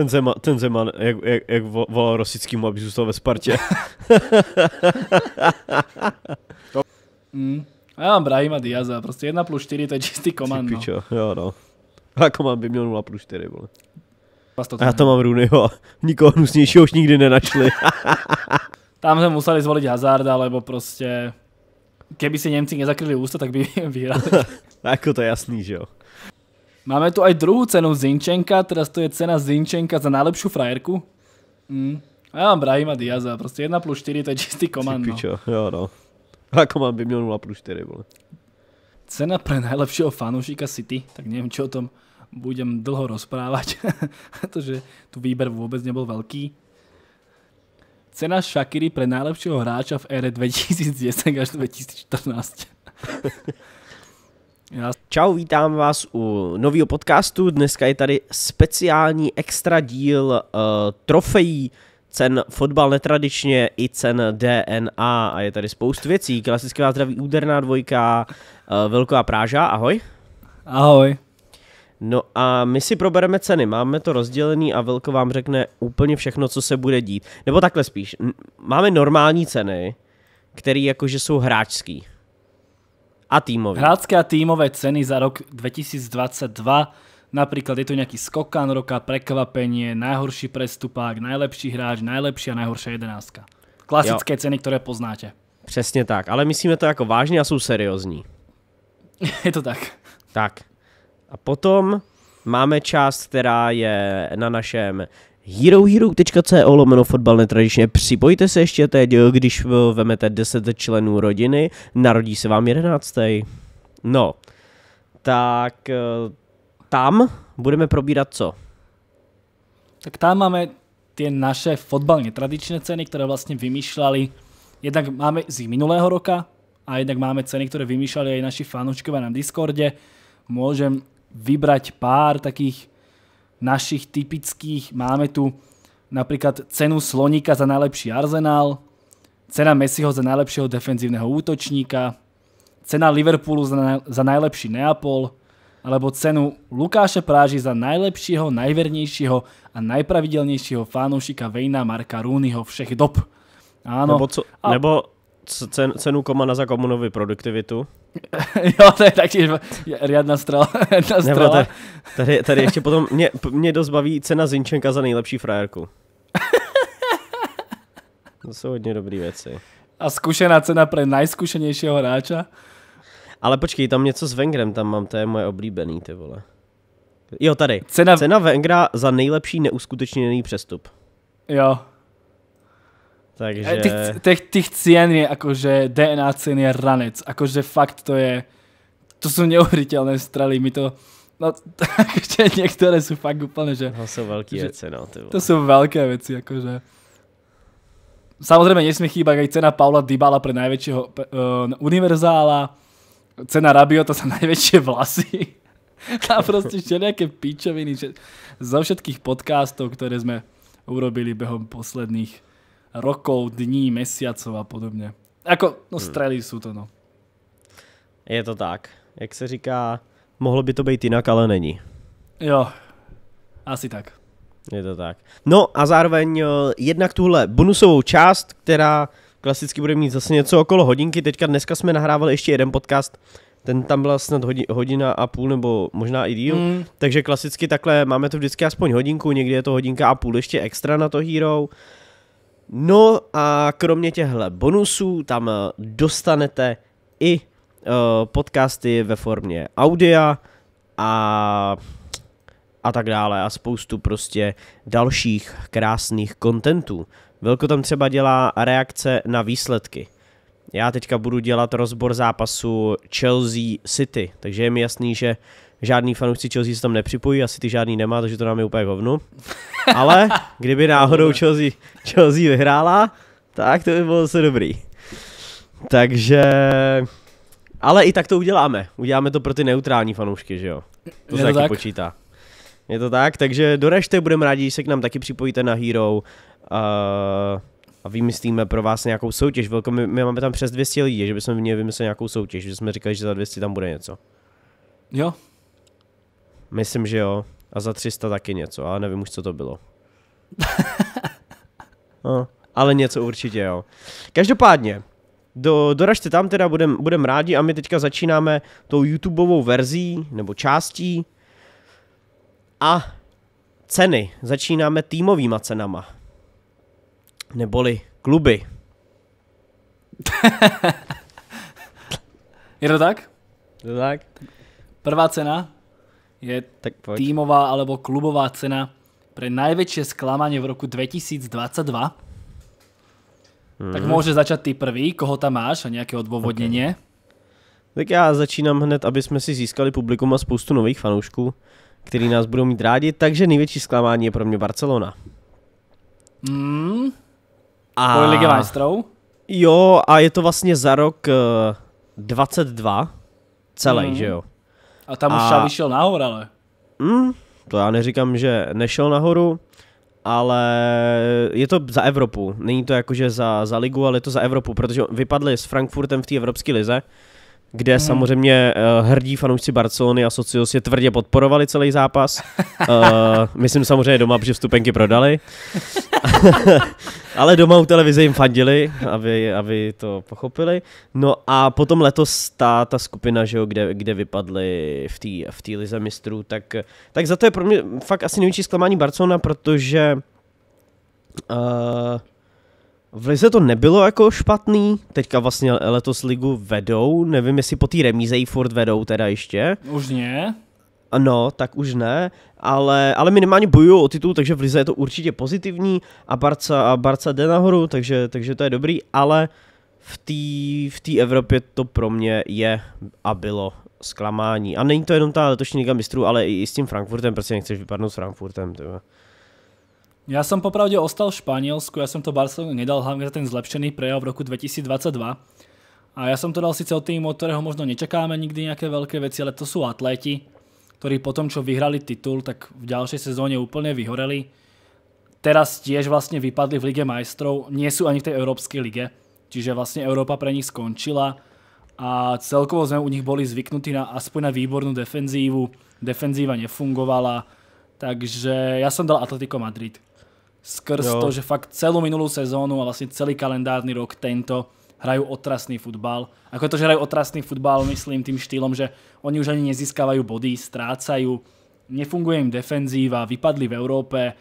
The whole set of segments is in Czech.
Ten Zeman, ten Zeman jak, jak, jak volal Rosickému, aby zůstal ve Spartě. mm. A já mám Brahima Diaza, prostě 1 plus 4 to je čistý komand. Ty no. pičo, no. jo no. A komand jako by měl 0 plus 4, vole. A já to mám Rooneyho, nikoho hnusnějšího už nikdy nenašli. tam jsme museli zvolit Hazard, alebo prostě... Keby si Němci nezakryli ústa, tak by vyhrali. jako to je jasný, že jo. Máme tu aj druhou cenu Zinčenka, teraz to je cena Zinčenka za najlepšiu frajerku. Mm. A já mám Brahima Diaza, prostě 1 plus 4 to je čistý komando. Ty no. Pičo, jo no. A komand by měl 0 plus 4, vole. Cena pre najlepšieho fanoušika City, tak nevím, čo o tom budem dlho rozprávať, protože tu výber vůbec nebyl velký. Cena Shakiri pre najlepšieho hráča v ére 2010 až 2014. Já. Čau, vítám vás u nového podcastu. Dneska je tady speciální extra díl uh, trofejí cen fotbal netradičně i cen DNA a je tady spoustu věcí. vás zdraví úderná dvojka, uh, velká práža, ahoj. Ahoj. No a my si probereme ceny, máme to rozdělený a Velko vám řekne úplně všechno, co se bude dít. Nebo takhle spíš, máme normální ceny, které jakože jsou hráčský a týmový. Hrácké a týmové ceny za rok 2022. Napríklad je to nejaký skokan roka, prekvapenie, najhorší prestupák, najlepší hráč, nejlepší a najhoršia jedenáctka. Klasické jo. ceny, ktoré poznáte. Přesně tak, ale myslíme to jako vážně a jsou seriózní. je to tak. Tak. A potom máme část, která je na našem herohero.co lomeno fotbal netradičně. Připojte se ještě teď, když eh, vemete 10 členů rodiny, narodí se vám 11. No, tak eh, tam budeme probírat co? Tak tam máme ty naše fotbalne tradičné ceny, které vlastně vymýšleli. Jednak máme z minulého roka a jednak máme ceny, které vymýšleli i naši fanúčkovia na Discorde. Môžem vybrať pár takých našich typických. Máme tu napríklad cenu Slonika za najlepší Arsenal, cena Messiho za najlepšieho defenzívneho útočníka, cena Liverpoolu za, najlepší Neapol, alebo cenu Lukáše Práži za najlepšieho, najvernejšieho a najpravidelnejšieho fanúšika Vejna Marka Rúnyho všech dob. Áno. Nebo, co, a... nebo cen, cenu Komana za komunovi produktivitu. jo, to je taky jedna strala. Jedna strala. Nebo tady, tady, tady ještě potom, mě, mě dost baví cena Zinčenka za nejlepší frajerku. To jsou hodně dobré věci. A zkušená cena pro nejzkušenějšího hráča? Ale počkej, tam něco s Vengrem tam mám, to je moje oblíbený, ty vole. Jo, tady. Cena, cena Vengra za nejlepší neuskutečněný přestup. Jo, takže... Tých, tých, tých cien je akože DNA cien je ranec. Akože fakt to je... To sú neuveriteľné straly. My to... No, akože niektoré sú fakt úplne, že... To no, sú veľké veci, no. To sú veľké veci, akože... Samozrejme, nesmie chýbať aj cena Paula Dybala pre najväčšieho uh, univerzála. Cena Rabiota za najväčšie vlasy. A proste nejaké píčoviny, že zo všetkých podcastov, ktoré sme urobili behom posledných rokov, dní, mesiacov a podobně. Jako, no strely hmm. jsou to, no. Je to tak. Jak se říká, mohlo by to být jinak, ale není. Jo, asi tak. Je to tak. No a zároveň eh, jednak tuhle bonusovou část, která klasicky bude mít zase něco okolo hodinky. Teďka dneska jsme nahrávali ještě jeden podcast, ten tam byla snad hodina a půl nebo možná i díl. Mm. Takže klasicky takhle máme to vždycky aspoň hodinku, někdy je to hodinka a půl ještě extra na to Hero. No a kromě těchto bonusů tam eh, dostanete i eh, podcasty ve formě audia a a tak dále a spoustu prostě dalších krásných kontentů. Velko tam třeba dělá reakce na výsledky. Já teďka budu dělat rozbor zápasu Chelsea City, takže je mi jasný, že žádný fanoušci Chelsea se tam nepřipojí, asi ty žádný nemá, takže to nám je úplně hovnu. Ale kdyby náhodou Chelsea, Chelsea vyhrála, tak to by bylo zase dobrý. Takže... Ale i tak to uděláme. Uděláme to pro ty neutrální fanoušky, že jo? To se taky tak? počítá. Je to tak, takže doražte, budeme rádi, když se k nám taky připojíte na Hero. Uh, a vymyslíme pro vás nějakou soutěž. Velko, my, my máme tam přes 200 lidí, že bychom měli vymyslet nějakou soutěž, že jsme říkali, že za 200 tam bude něco. Jo, Myslím, že jo. A za 300 taky něco, ale nevím už, co to bylo. no, ale něco určitě, jo. Každopádně, do, doražte tam, teda budem, budem rádi a my teďka začínáme tou YouTubeovou verzí, nebo částí. A ceny. Začínáme týmovýma cenama. Neboli kluby. Je to tak? Je to tak. Prvá cena je tak týmová alebo klubová cena pre najväčšie sklamanie v roku 2022. Hmm. Tak mhm. môže začať ty prvý, koho tam máš a nejaké odôvodnenie. Okay. Tak ja začínam hned, aby sme si získali publikum a spoustu nových fanoušků, ktorí nás budú mít rádi, takže největší sklamanie je pro mě Barcelona. Hmm. A... Po Ligue mistrů? Jo, a je to vlastně za rok uh, 22 celý, mm. že jo? A tam už a... šel nahoru, ale. Mm, to já neříkám, že nešel nahoru, ale je to za Evropu. Není to jakože za, za ligu, ale je to za Evropu, protože vypadli s Frankfurtem v té evropské lize kde mm. samozřejmě uh, hrdí fanoušci Barcelony a Socios je tvrdě podporovali celý zápas. uh, myslím samozřejmě doma, protože vstupenky prodali. Ale doma u televize jim fandili, aby, aby to pochopili. No a potom letos ta, ta skupina, že jo, kde, kde vypadly v té v lize mistrů, tak, tak za to je pro mě fakt asi největší zklamání Barcelona, protože uh, v Lize to nebylo jako špatný, teďka vlastně letos ligu vedou, nevím jestli po té remíze ji furt vedou teda ještě. Už ne. No, tak už ne, ale, ale minimálně bojují o titul, takže v Lize je to určitě pozitivní a Barca, a Barca jde nahoru, takže, takže to je dobrý, ale v té v tý Evropě to pro mě je a bylo zklamání. A není to jenom ta letošní liga mistrů, ale i, i s tím Frankfurtem, prostě nechceš vypadnout s Frankfurtem. Tyhle. Ja som popravde ostal v Španielsku, ja som to Barcelona nedal hlavne za ten zlepšený prejav v roku 2022. A ja som to dal síce od týmu, od ktorého možno nečakáme nikdy nejaké veľké veci, ale to sú atléti, ktorí po tom, čo vyhrali titul, tak v ďalšej sezóne úplne vyhoreli. Teraz tiež vlastne vypadli v Lige majstrov, nie sú ani v tej Európskej lige, čiže vlastne Európa pre nich skončila a celkovo sme u nich boli zvyknutí na, aspoň na výbornú defenzívu, defenzíva nefungovala, takže ja som dal Atletico Madrid skrz jo. to, že fakt celou minulou sezónu a vlastně celý kalendárny rok tento hrajú otrasný futbal. Ako to, že hrajú otrasný futbal, myslím tým štýlom, že oni už ani nezískavajú body, strácajú, nefunguje im defenzíva, vypadli v Európe, eh,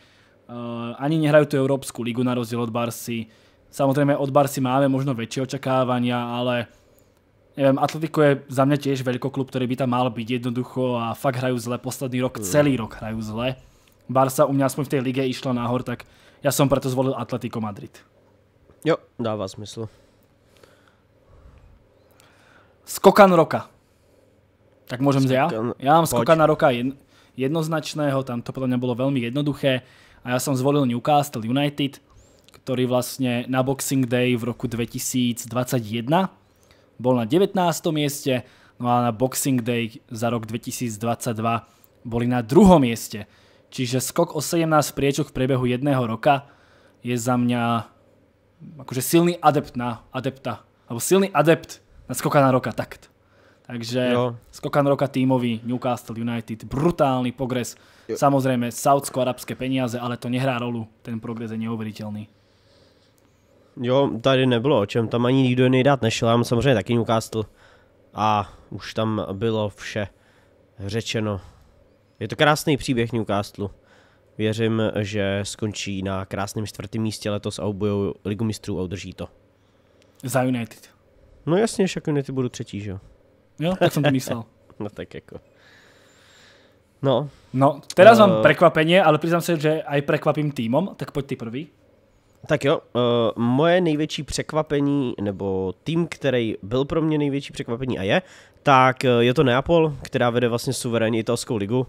ani nehrajú tú Európsku ligu na rozdiel od Barsi. Samozrejme od Barsi máme možno väčšie očakávania, ale neviem, Atletico je za mňa tiež veľkoklub, ktorý by tam mal byť jednoducho a fakt hrajú zle. Posledný rok, hmm. celý rok hrajú zle. Barca u mě aspoň v té lige išla nahor, tak já jsem proto zvolil Atletico Madrid. Jo, dává smysl. Skokan roka. Tak můžem skokan, Já Já mám na roka jednoznačného, tam to podle mě bylo velmi jednoduché a já jsem zvolil Newcastle United, který vlastně na Boxing Day v roku 2021 bol na 19. mieste, no a na Boxing Day za rok 2022 boli na druhém mieste. Čiže skok o 17 priečok v priebehu jedného roka je za mňa akože silný adept na adepta. Alebo silný adept na skokana roka, takt. Takže jo. skokan roka tímový Newcastle United, brutálny progres. Jo. Samozrejme, saudsko-arabské peniaze, ale to nehrá rolu. Ten progres je neuveriteľný. Jo, tady nebylo o čem, tam ani nikdo jiný dát nešel, já samozřejmě taky Newcastle. A už tam bylo vše řečeno. Je to krásný příběh Newcastle. Věřím, že skončí na krásném čtvrtém místě letos a obojou ligu mistrů a udrží to. Za United. No jasně, však United budu třetí, že jo? Jo, tak jsem to myslel. no tak jako. No. No, teraz uh, mám eh, prekvapeně, ale přiznám se, že aj prekvapím týmom, tak pojď ty prvý. Tak jo, uh, moje největší překvapení, nebo tým, který byl pro mě největší překvapení a je, tak eh, je to Neapol, která vede vlastně suverénní italskou ligu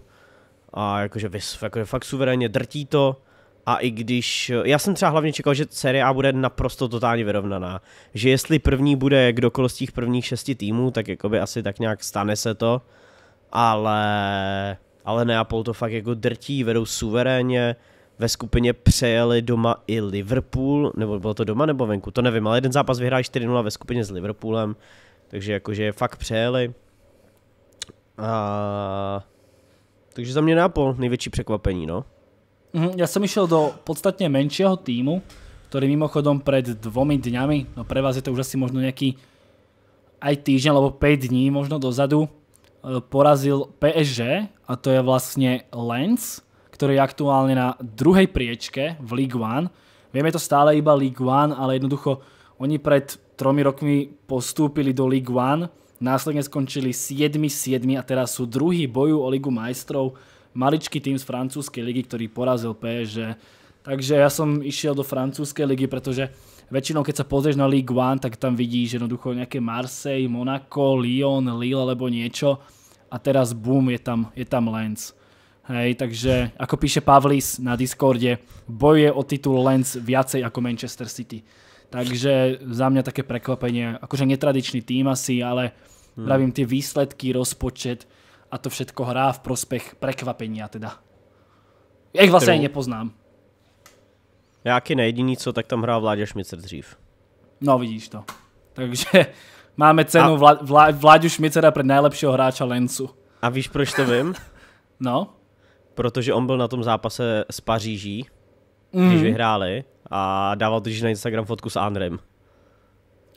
a jakože, vys, jakože fakt suverénně drtí to a i když, já jsem třeba hlavně čekal, že série A bude naprosto totálně vyrovnaná, že jestli první bude kdokoliv z těch prvních šesti týmů, tak jakoby asi tak nějak stane se to, ale, ale Neapol to fakt jako drtí, vedou suverénně, ve skupině přejeli doma i Liverpool, nebo bylo to doma nebo venku, to nevím, ale jeden zápas vyhráli 4-0 ve skupině s Liverpoolem, takže jakože fakt přejeli. A takže za mě Nápol největší překvapení, no. Mhm, já jsem išel do podstatně menšího týmu, který mimochodom před dvomi dňami, no pre vás je to už asi možno nějaký aj týždeň, alebo 5 dní možno dozadu, e, porazil PSG a to je vlastně Lens, který je aktuálně na druhej priečke v League One. Vieme to stále iba League One, ale jednoducho oni pred tromi rokmi postúpili do League One Následne skončili 7-7 a teraz sú druhý boju o Ligu majstrov. Maličký tým z francúzskej ligy, ktorý porazil PSG. Takže ja som išiel do francúzskej ligy, pretože väčšinou keď sa pozrieš na Ligue 1, tak tam vidíš jednoducho nejaké Marseille, Monaco, Lyon, Lille alebo niečo. A teraz boom je tam, je tam Lens. Hej, takže ako píše Pavlis na Discorde, boje o titul Lens viacej ako Manchester City. Takže za mňa také prekvapenie, akože netradičný tým asi, ale Hmm. Pravím ty výsledky, rozpočet a to všetko hrá v prospech prekvapenia teda. Jak jich vlastně Kterou... nepoznám. Nějaký nejediný, co tak tam hrál Vláďa Šmicer dřív. No vidíš to. Takže máme cenu a... Vla, Vláďu Šmicera pro nejlepšího hráče Lencu. A víš, proč to vím? no. Protože on byl na tom zápase s Paříží, mm. když mhm. vyhráli a dával totiž na Instagram fotku s Andrem.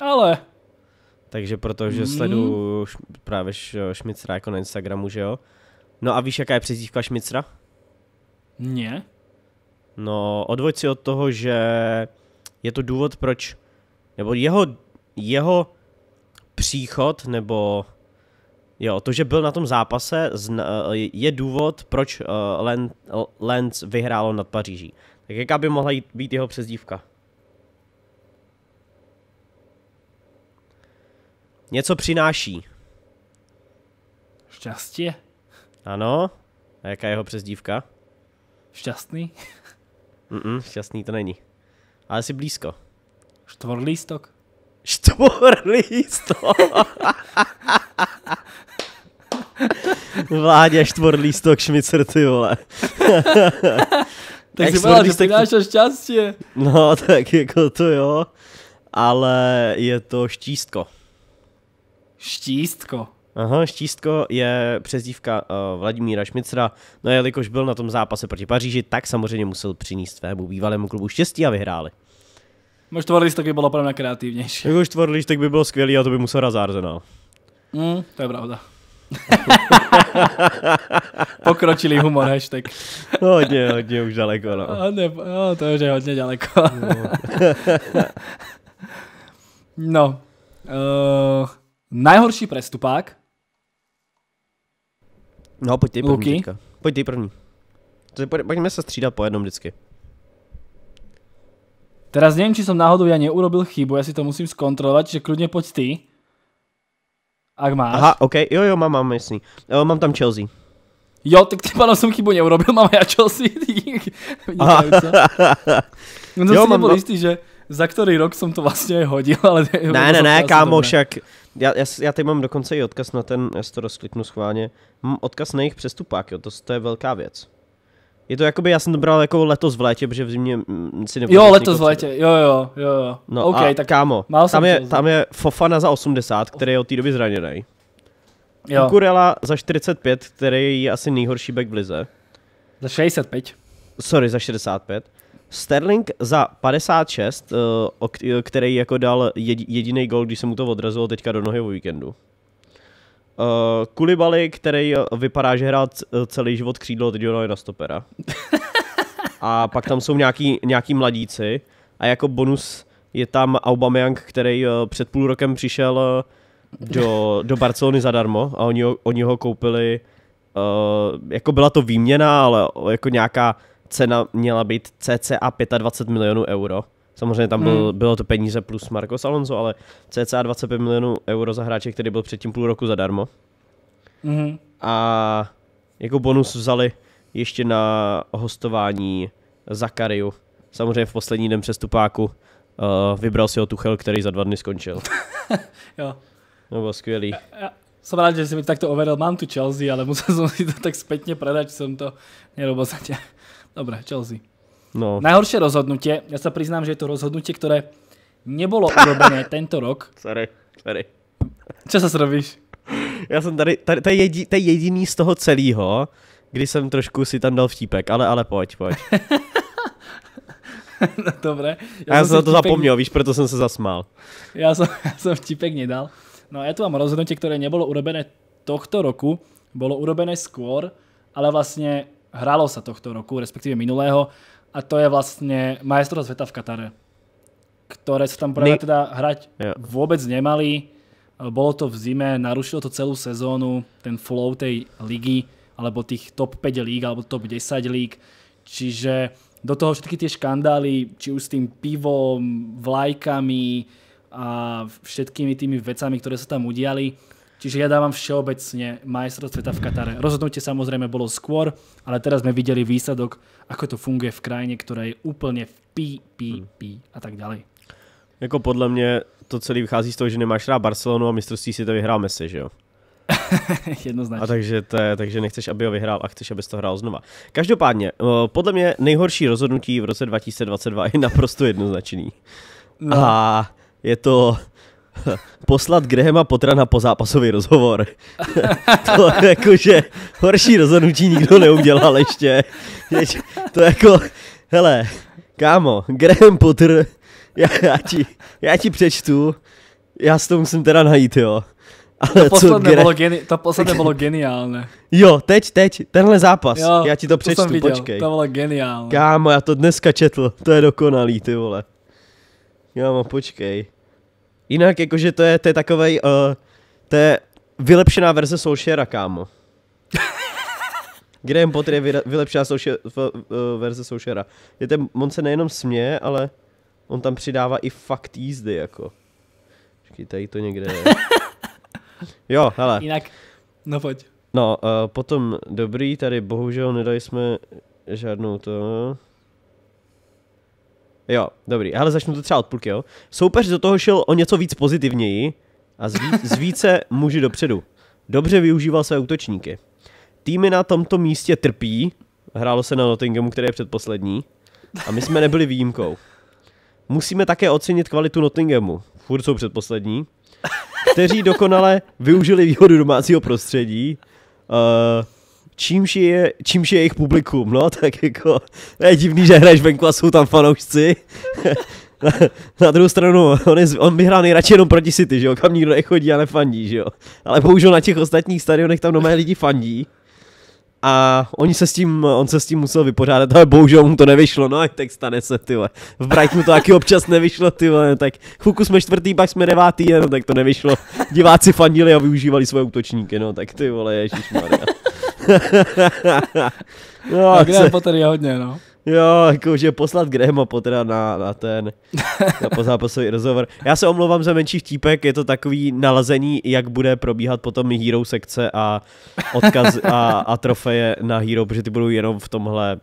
Ale takže protože mm. sleduju š, právě š, Šmicra jako na Instagramu, že jo. No a víš, jaká je přezdívka Šmicra? Ne. No, odvoď si od toho, že je to důvod, proč, nebo jeho, jeho příchod, nebo jo, to, že byl na tom zápase, eh, je důvod, proč eh, Lenz vyhrálo nad Paříží. Tak jaká by mohla být jeho přezdívka? Něco přináší. Šťastie? Ano. A jaká je jeho přezdívka? Šťastný? Mm-mm, šťastný to není. Ale jsi blízko. Štvorlístok? Štvorlístok! Vládě štvorlístok šmicr, ty vole. tak si byla, že přinášel šťastě. No, tak jako to jo. Ale je to štístko. Štístko. Aha, štístko je přezdívka uh, Vladimíra Šmicra. No jelikož byl na tom zápase proti Paříži, tak samozřejmě musel přinést svému bývalému klubu štěstí a vyhráli. Mož Tvorliš tak by bylo opravdu kreativnější. už Tvorliš tak by bylo skvělý a to by musel hrát za Mm, to je pravda. Pokročilý humor, hashtag. No, hodně, hodně už daleko, no. Ne, no, to už je hodně daleko. no. Uh, Najhorší prestupák. No, pojď ty první Pojď ty první. Pojďme se střídat po jednom vždycky. Teraz nevím, či jsem náhodou já neurobil chybu, já si to musím zkontrolovat, že klidně pojď ty. Ak máš. Aha, ok, jo, jo, mám, mám, jasný. Jo, mám tam Chelsea. Jo, tak ty pano jsem chybu neurobil, mám já Chelsea. no, jsem jo, si mám, jistý, že za který rok jsem to vlastně hodil, ale... Ne, ne, ne, kámo, však... Já, já, já tady mám dokonce i odkaz na ten, já si to rozkliknu schválně, mám odkaz na jejich přestupák, jo, to, to je velká věc. Je to jakoby, já jsem to bral jako letos v létě, protože v zimě si nebudu. Jo, letos v létě, jo, jo, jo, jo. No okay, a tak kámo, tam je, tam je Fofana za 80, který je od té doby zraněný. Jo. Kukurela za 45, který je asi nejhorší back v lize. Za 65. Sorry, za 65. Sterling za 56, eh, který jako dal jediný gol, když se mu to odrazilo teďka do nohy o víkendu. Eh, Kulibaly, který eh, vypadá, že hrál celý život křídlo, teď ho je na stopera. A pak tam jsou nějaký, nějaký mladíci. A jako bonus je tam Aubameyang, který před půl rokem přišel do, do Barcelony zadarmo a oni ho, oni ho koupili. Jako byla to výměna, ale jako nějaká cena měla být cca 25 milionů euro. Samozřejmě tam byl, hmm. bylo to peníze plus Marcos Alonso, ale cca 25 milionů euro za hráče, který byl předtím půl roku zadarmo. Hmm. A jako bonus vzali ještě na hostování Zakariu. Samozřejmě v poslední den přestupáku uh, vybral si ho Tuchel, který za dva dny skončil. jo. No bylo skvělý. Já, já jsem rád, že jsi mi takto uvedl, mám tu Chelsea, ale musel jsem si to tak zpětně prodat, že jsem to měl obozatě. Dobre, Chelsea. No. Najhoršie rozhodnutie, ja sa priznám, že je to rozhodnutie, ktoré nebolo urobené tento rok. Sorry, sorry. Čo sa srobíš? Já jsem tady, tady to, je jedi, to je jediný z toho celého, kdy jsem trošku si tam dal vtípek, ale, ale pojď, pojď. no, dobré. Já, já jsem to vtípek... zapomněl, víš, proto jsem se zasmál. Já jsem, já jsem vtípek nedal. No a já tu mám rozhodnutí, které nebylo urobené tohto roku, bylo urobené skôr, ale vlastně Hralo sa tohto roku, respektíve minulého, a to je vlastne majstrov sveta v Katare, ktoré sa tam práve teda hrať yeah. vôbec nemali. Bolo to v zime, narušilo to celú sezónu, ten flow tej ligy, alebo tých top 5 líg, alebo top 10 líg. Čiže do toho všetky tie škandály, či už s tým pivom, vlajkami a všetkými tými vecami, ktoré sa tam udiali, Čiže ja dávam všeobecne majstrov sveta v Katare. Rozhodnutie samozrejme bolo skôr, ale teraz sme videli výsledok, ako to funguje v krajine, ktorá je úplne v pí, pí, hmm. pí a tak ďalej. Jako podle mě to celé vychází z toho, že nemáš rád Barcelonu a mistrovství si to vyhrál Messi, že jo? Jednoznačně. A takže, to je, takže nechceš, aby ho vyhrál a chceš, aby to hrál znova. Každopádně, podle mě nejhorší rozhodnutí v roce 2022 je naprosto jednoznačný. No. A je to poslat Grahama Potra na pozápasový rozhovor. to jakože horší rozhodnutí nikdo neudělal ještě. To jako, hele, kámo, Graham Potter, já, já, ti, já ti přečtu, já s to musím teda najít, jo. Ale to posledné, Gra- bylo, geni... to bylo geniálne. Jo, teď, teď, tenhle zápas, jo, já ti to, to přečtu, jsem viděl, počkej. To bylo geniálne. Kámo, já to dneska četl, to je dokonalý, ty vole. Kámo, počkej. Jinak jakože to je, to je takovej, uh, to je vylepšená verze Solskjaera, kámo. Graham Potter je vylepšená v, uh, verze Solskjaera. Je ten, on se nejenom směje, ale on tam přidává i fakt jízdy, jako. Počkej, tady to někde je. Jo, hele. Jinak, no pojď. No, uh, potom dobrý, tady bohužel nedali jsme žádnou to. Jo, dobrý. Ale začnu to třeba od půlky, jo. Soupeř do toho šel o něco víc pozitivněji a z, víc, z více muži dopředu. Dobře využíval své útočníky. Týmy na tomto místě trpí. Hrálo se na Nottinghamu, který je předposlední. A my jsme nebyli výjimkou. Musíme také ocenit kvalitu Nottinghamu. Furt jsou předposlední. Kteří dokonale využili výhodu domácího prostředí. Uh, čímž je, čímž je jejich publikum, no, tak jako, je divný, že hraješ venku a jsou tam fanoušci. na, na, druhou stranu, on, je, on by hrál nejradši jenom proti City, že jo, kam nikdo nechodí a nefandí, že jo. Ale bohužel na těch ostatních stadionech tam nové lidi fandí a oni se s tím, on se s tím musel vypořádat, ale bohužel mu to nevyšlo, no a tak stane se, ty V Brightonu to taky občas nevyšlo, ty tak chvilku jsme čtvrtý, pak jsme devátý, no tak to nevyšlo. Diváci fandili a využívali svoje útočníky, no tak ty vole, ježišmarja. no, a kde se... je hodně, no. Jo, jakože poslat Grahama Pottera na, na ten, na pozápasový rozhovor. Já se omlouvám za menší vtípek, je to takový nalazení, jak bude probíhat potom hero sekce a odkaz a, a trofeje na hero, protože ty budou jenom v tomhle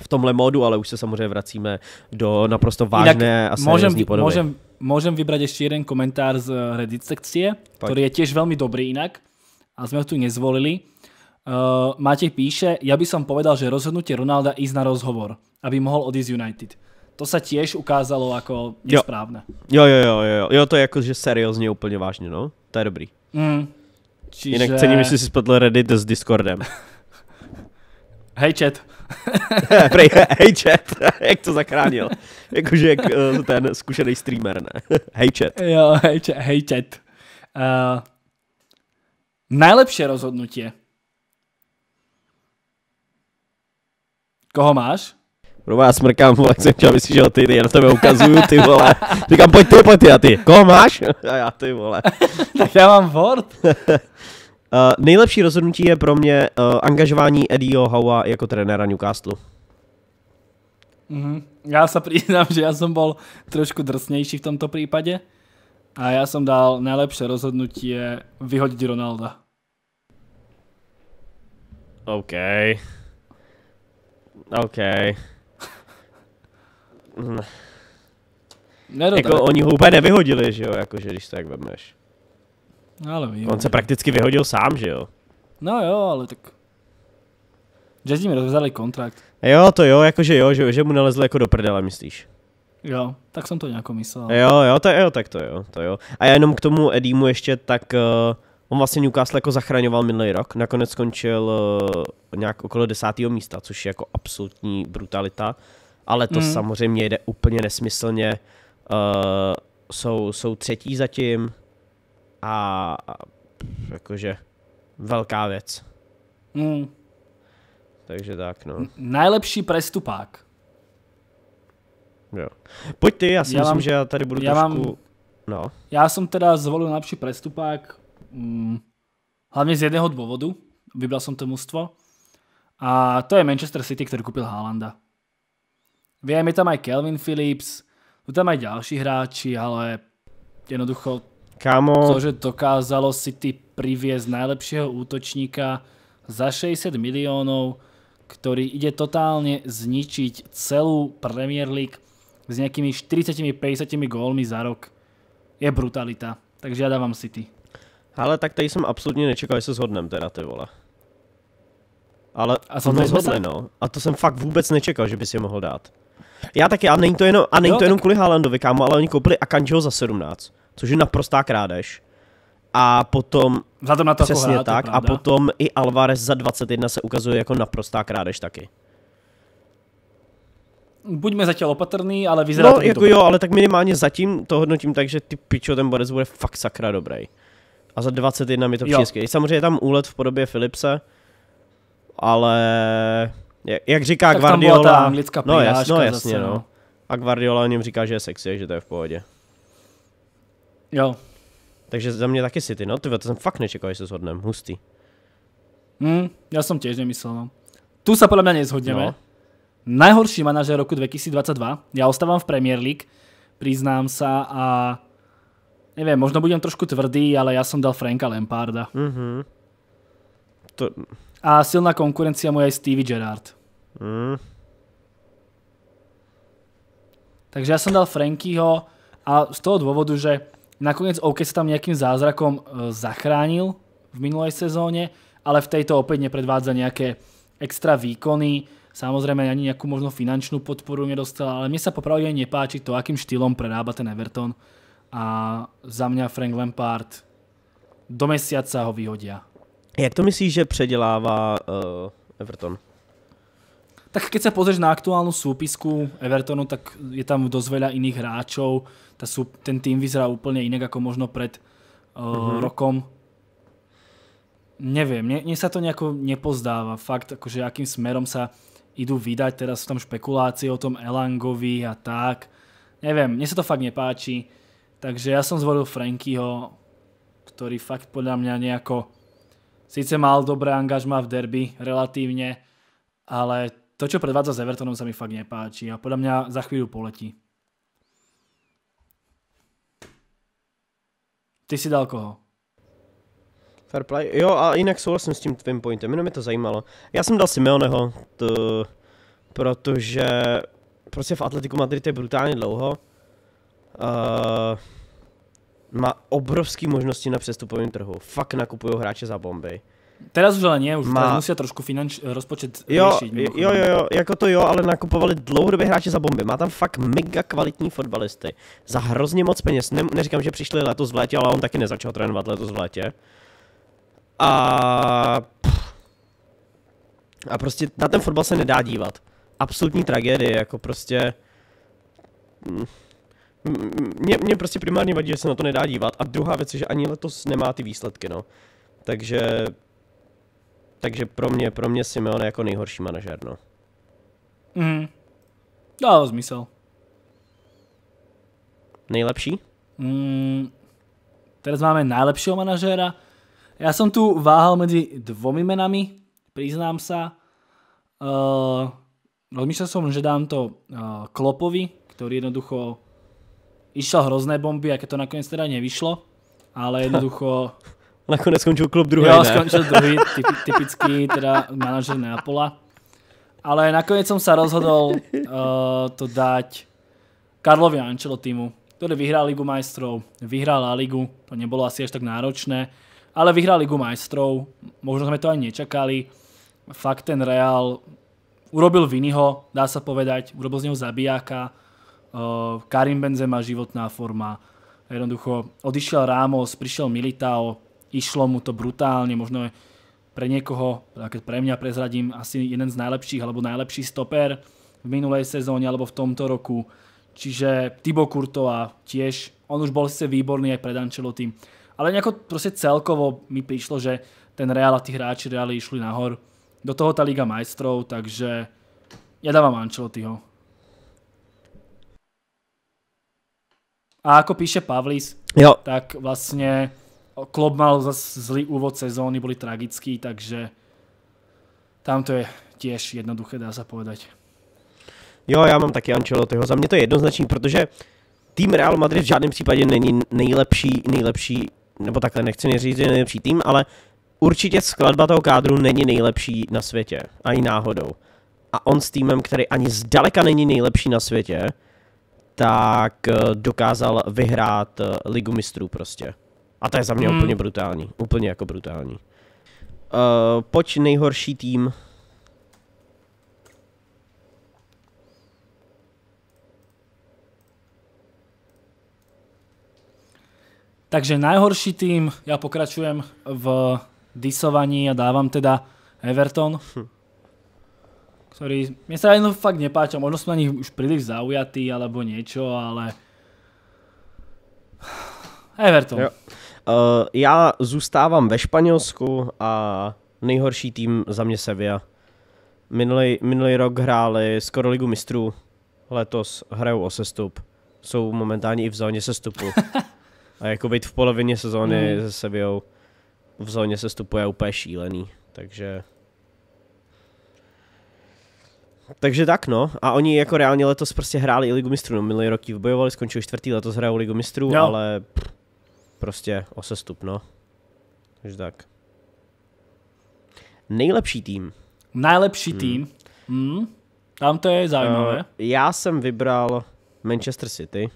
v tomhle módu, ale už se samozřejmě vracíme do naprosto vážné a seriózní podoby. Můžem, můžem vybrat ještě jeden komentár z Reddit sekcie, Poď. který je těž velmi dobrý inak a jsme ho tu nezvolili. Uh, eh, Matej píše, ja by som povedal, že rozhodnutie Ronalda ísť na rozhovor, aby mohol odísť United. To sa tiež ukázalo ako jako nesprávne. Jo, jo, jo, jo, jo to je akože seriózne úplne vážne, no. To je dobrý. Mm. Čiže... Inak cením, že jsi spadl Reddit s Discordem. Hej chat. Prej, hej chat, jak to zachránil. Jakože jak eh, ten zkušený streamer, ne? Hej chat. Jo, hej chat. Uh, eh, najlepšie rozhodnutie Koho máš? Pro vás smrkám, vole, jsem chtěl, aby že ty, ty, já na tebe ukazuju, ty vole. Říkám, pojď ty, pojď ty, a ty, koho máš? A já, ty vole. tak já mám Ford. uh, eh, nejlepší rozhodnutí je pro mě uh, angažování Eddieho Howa jako trenéra Newcastle. Mm-hmm. Já se přiznám, že já jsem byl trošku drsnější v tomto případě. A já jsem dal nejlepší rozhodnutí je vyhodit Ronalda. OK. Okej. Okay. jako oni ho úplně nevyhodili, že jo, jakože když to tak vemeš. No, ale vím, On se prakticky vyhodil sám, že jo? No jo, ale tak... s ním rozvzali kontrakt. Jo, to jo, jakože jo, že, že mu nalezli jako do prdele, myslíš? Jo, tak jsem to nějak myslel. Jo, jo, to jo, tak to jo, to jo. A já jenom k tomu Edimu ještě tak... Uh, On vlastně Newcastle jako zachraňoval minulý rok, nakonec skončil eh, nějak okolo desátého místa, což je jako absolutní brutalita, ale to mm. samozřejmě jde úplně nesmyslně. Uh, jsou, jsou třetí zatím a jakože velká věc. Mm. Takže tak, no. Najlepší prestupák. Jo. Pojď ty, já si já myslím, mám, že já tady budu já trošku... Mám, no. Já jsem teda zvolil nejlepší prestupák mm, hlavne z jedného dôvodu. Vybral som to mužstvo. A to je Manchester City, ktorý kúpil Haalanda. Viem, je tam aj Kelvin Phillips, sú tam aj ďalší hráči, ale jednoducho Kamo. to, že dokázalo City priviesť najlepšieho útočníka za 60 miliónov, ktorý ide totálne zničiť celú Premier League s nejakými 40-50 gólmi za rok, je brutalita. Takže ja dávam City. Ale tak tady jsem absolutně nečekal, že se shodneme teda, ty vole. Ale a jsem to zhodli, no. A to jsem fakt vůbec nečekal, že bys je mohl dát. Já taky, a není to jenom, a není jo, to jenom tak... kvůli Haalandovi, kámo, ale oni koupili Akanjiho za 17, což je naprostá krádež. A potom, za to na to jako přesně hrát, tak, to a potom i Alvarez za 21 se ukazuje jako naprostá krádež taky. Buďme zatím opatrný, ale vyzerá no, to jako jo, ale tak minimálně zatím to hodnotím tak, že ty pičo, ten Borez bude fakt sakra dobrý. A za 21 mi to přijde Samozřejmě je tam úlet v podobě Philipse, ale jak, jak říká tak Guardiola... Tam byla ta anglická no, jas, no jasně, zase, no. no. A Guardiola o něm říká, že je sexy, že to je v pohodě. Jo. Takže za mě taky City, no tyhle, to jsem fakt nečekal, že se shodnem, hustý. Hmm, já jsem těž nemyslel, no. Tu se podle mě nezhodneme. No. Najhorší manažer roku 2022, já ostávám v Premier League, přiznám se a neviem, možno budem trošku tvrdý, ale ja som dal Franka Lamparda. Mhm. To... A silná konkurencia mu je aj Stevie Gerrard. Mhm. Takže ja som dal Frankyho a z toho dôvodu, že nakoniec OK sa tam nejakým zázrakom e, zachránil v minulej sezóne, ale v tejto opäť nepredvádza nejaké extra výkony. Samozrejme ani nejakú možno finančnú podporu nedostal, ale mne sa popravde nepáči to, akým štýlom prerába ten Everton a za mě Frank Lampard do mesiaca ho vyhodí. Jak to myslíš, že předělává uh, Everton? Tak keď se pozrieš na aktuálnu súpisku Evertonu, tak je tam dosť veľa iných hráčov. sú, ten tým vyzerá úplne inak ako možno pred uh, eh, mm-hmm. rokom. Neviem, mne, sa to nejako nepozdáva. Fakt, akože akým smerom sa idú vydať. Teraz sú tam špekulácie o tom Elangovi a tak. Neviem, mne sa to fakt nepáči. Takže ja som zvolil Frankyho, ktorý fakt podľa mňa nejako síce mal dobré angažma v derby relatívne, ale to, čo predvádza s Evertonom sa mi fakt nepáči a podľa mňa za chvíľu poletí. Ty si dal koho? Fair play. Jo, a jinak souhlasím s tím tvým pointem, jenom mě to zajímalo. Já jsem dal Simeoneho, to, protože prostě v Atletiku Madrid je brutálně dlouho uh, má obrovské možnosti na přestupovém trhu. Fakt nakupují hráče za bomby. Teraz už ale nie, už má... musí trošku finanč, rozpočet jo, řešit. Jo, jo, jo, jako to jo, ale nakupovali dlouhodobě hráče za bomby. Má tam fakt mega kvalitní fotbalisty. Za hrozně moc peněz. Ne, neříkám, že přišli letos v létě, ale on taky nezačal trénovat letos v létě. A... A prostě na ten fotbal se nedá dívat. Absolutní tragédie, jako prostě mě, mě prostě primárně vadí, že se na to nedá dívat a druhá věc je, že ani letos nemá ty výsledky, no. Takže, takže pro mě, pro mě Simeone jako nejhorší manažer, no. Mm. Dává smysl. Nejlepší? Mm. Teraz máme nejlepšího manažera. Já jsem tu váhal mezi dvomi menami, přiznám se. Uh, rozmýšlel jsem, že dám to uh, Klopovi, který jednoducho išiel hrozné bomby, aké to nakoniec teda nevyšlo, ale jednoducho... Nakonec skončil klub druhý, Jo, skončil druhý, typ, typický teda manažer Neapola. Ale nakoniec som sa rozhodol uh, eh, to dať Karlovi ančelo týmu, ktorý vyhral Ligu majstrov, vyhral La Ligu, to nebolo asi až tak náročné, ale vyhral Ligu majstrov, možno sme to ani nečakali. Fakt ten Real urobil Viniho, dá sa povedať, urobil z neho zabijáka, Eh, Karim Benzema životná forma, jednoducho odišiel Ramos, prišiel Militao, išlo mu to brutálne, možno je pre niekoho, také pre mňa prezradím, asi jeden z najlepších alebo najlepší stoper v minulej sezóne alebo v tomto roku. Čiže Tibo Kurtova tiež, on už bol sice výborný aj pred Ancelotti, ale nejako proste celkovo mi prišlo, že ten Real a tí hráči Reali išli nahor. Do toho tá Liga majstrov, takže ja dávam Ancelottiho. A ako píše Pavlis, jo. tak vlastně klub mal zase zlý úvod sezóny, boli tragický, takže tam to je tiež jednoduché, dá se povedať. Jo, já mám taky Ancelottiho. Za mě to je jednoznačný, protože tým Real Madrid v žádném případě není nejlepší, nejlepší, nebo takhle nechci neříct, že nejlepší tým, ale určitě skladba toho kádru není nejlepší na světě. Ani náhodou. A on s týmem, který ani zdaleka není nejlepší na světě, tak eh, dokázal vyhrát eh, ligu mistrů prostě. A to je za mě hmm. úplně brutální. Úplně jako brutální. Uh, pojď nejhorší tým. Takže najhorší tým, Já pokračujem v disovaní a dávám teda Everton. Hm ktorí mne sa jedno fakt nepáčia, možno som na nich už príliš zaujatý alebo niečo, ale Everton. Jo. Uh, já zůstávám ve Španělsku a nejhorší tým za mě Sevilla. Minulý, minulý rok hráli skoro ligu mistrů, letos hrajou o sestup. Jsou momentálně i v zóně sestupu. a jako být v polovině sezóny mm. se Sevillou v zóně sestupu je úplně šílený. Takže takže tak no, a oni jako reálně letos prostě hráli i Ligu mistrů, no minulý roky vybojovali, skončili čtvrtý, letos hrajou Ligu mistrů, no. ale pff, prostě o sestup no. Takže tak. Nejlepší tým. Nejlepší hmm. tým. Hmm. Tam to je zajímavé. Uh, já jsem vybral Manchester City.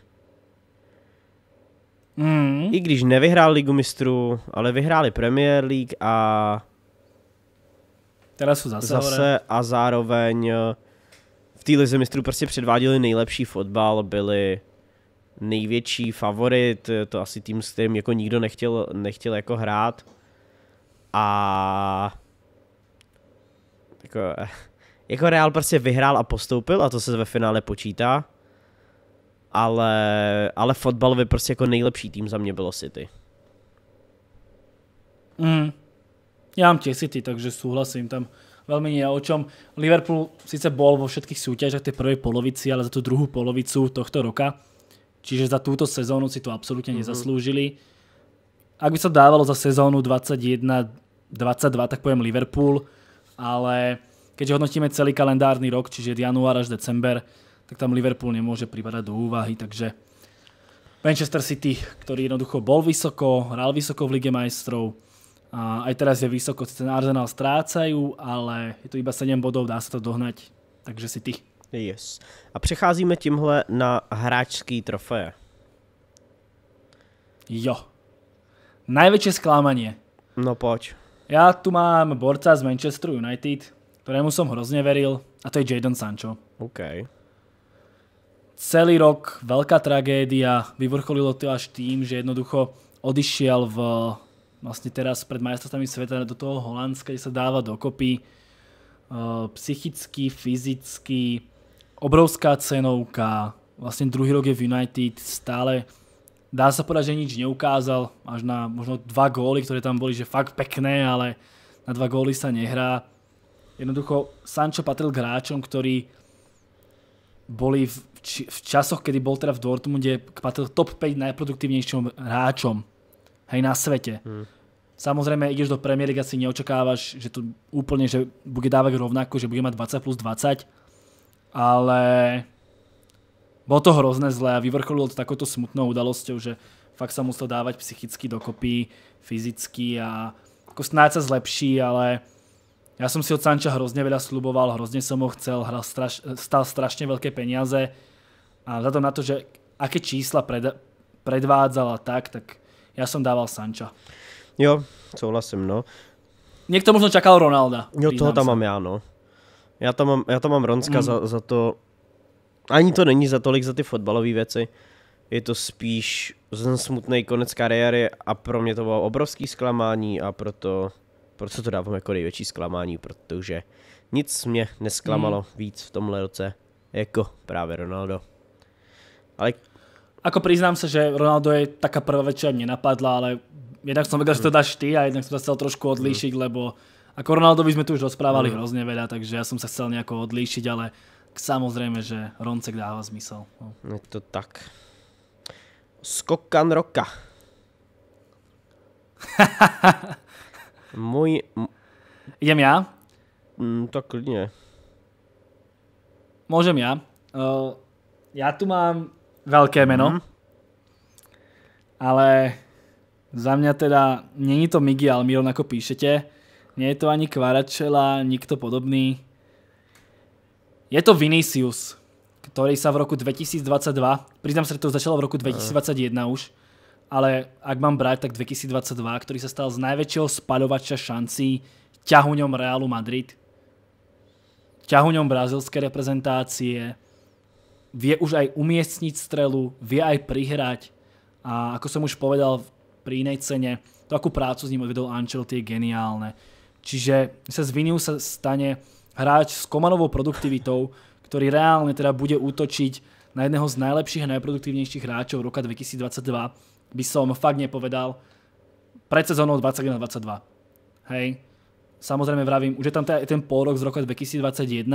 Hmm. I když nevyhrál Ligu mistrů, ale vyhráli Premier League a Teda jsou zase, zase a zároveň eh, té lize mistrů prostě předváděli nejlepší fotbal, byli největší favorit, to asi tým, s kterým jako nikdo nechtěl, nechtěl jako hrát. A jako, eh, jako Real prostě vyhrál a postoupil a to se ve finále počítá. Ale, ale fotbal by prostě jako nejlepší tým za mě bylo City. Mm. Já mám tě City, takže souhlasím tam veľmi nie o čom. Liverpool síce bol vo všetkých súťažach tej prvej polovici, ale za tú druhú polovicu tohto roka. Čiže za túto sezónu si to absolútne mm -hmm. nezaslúžili. Ak by sa dávalo za sezónu 21-22, tak poviem Liverpool, ale keďže hodnotíme celý kalendárny rok, čiže január až december, tak tam Liverpool nemôže pribadať do úvahy, takže Manchester City, ktorý jednoducho bol vysoko, hral vysoko v Lige majstrov, Aj teraz je vysoko, ten Arsenal strácajú, ale je to iba 7 bodov, dá se to dohnať. Takže si ty. Yes. A přecházíme tímhle na hráčský trofeje. Jo. Najväčšie sklamanie. No poď. Já tu mám borca z Manchesteru United, ktorému som hrozne veril, a to je Jadon Sancho. OK. Celý rok veľká tragédia, vyvrcholilo to až tým, že jednoducho odišiel v vlastne teraz pred majstrovstvami sveta do toho Holandska, kde sa dáva dokopy eh, psychicky, fyzicky, obrovská cenovka, vlastne druhý rok je v United, stále dá sa povedať, že nič neukázal, až na možno dva góly, ktoré tam boli, že fakt pekné, ale na dva góly sa nehrá. Jednoducho Sancho patril k hráčom, ktorí boli v, časoch, kedy bol teda v Dortmunde, patril top 5 najproduktívnejším hráčom hej, na svete. Hmm. Samozrejme, ideš do Premier League, asi neočakávaš, že to úplne, že bude dávať rovnako, že bude mať 20 plus 20, ale bolo to hrozné zlé a vyvrcholilo to takouto smutnou udalosťou, že fakt sa musel dávať psychicky dokopy, fyzicky a ako snáď sa zlepší, ale ja som si od Sanča hrozne veľa sluboval, hrozne som ho chcel, hral straš, stal strašne veľké peniaze a vzhľadom na to, že aké čísla pred, predvádzala tak, tak ja som dával Sanča. Jo, souhlasím, no. Někdo možná čakal Ronalda. Jo, toho tam se. mám já, no. Já tam mám, já tam mám Ronska mm. za, za to... Ani to není za tolik za ty fotbalové věci. Je to spíš ten smutný konec kariéry a pro mě to bylo obrovský zklamání a proto, proto to dávám jako největší zklamání, protože nic mě nesklamalo mm. víc v tomhle roce jako právě Ronaldo. Ale... Ako priznám se, že Ronaldo je taká prvá věc, mě napadla, ale jednak som vedel, že to dáš ty a jednak som sa chcel trošku odlíšiť, mhm. lebo ako Ronaldovi sme tu už rozprávali mhm. hrozne veľa, takže ja som sa chcel nejako odlíšiť, ale samozrejme, že Roncek dáva zmysel. No. Je no to tak. Skokan roka. Můj... Idem ja? Mm, tak klidně. Môžem ja. Uh, eh, já tu mám velké meno, Mm. Ale za mňa teda, není to Migi Almiron, ako píšete. Nie je to ani Kvaračela, nikto podobný. Je to Vinicius, ktorý sa v roku 2022, priznám sa, že to začalo v roku 2021 už, ale ak mám brať, tak 2022, ktorý sa stal z najväčšieho spaľovača šancí ťahuňom Realu Madrid, ťahuňom brazilské reprezentácie, vie už aj umiestniť strelu, vie aj prihrať a ako som už povedal v pri inej cene. To, akú jako prácu s ním odvedol Ancelotti, je geniálne. Čiže sa z Viniu sa stane hráč s komanovou produktivitou, ktorý reálne teda bude útočiť na jedného z najlepších a najproduktívnejších hráčov roka 2022, by som fakt nepovedal, pred sezónou 2021-2022. Hej. Samozrejme vravím, už je tam ten pôrok z roka 2021,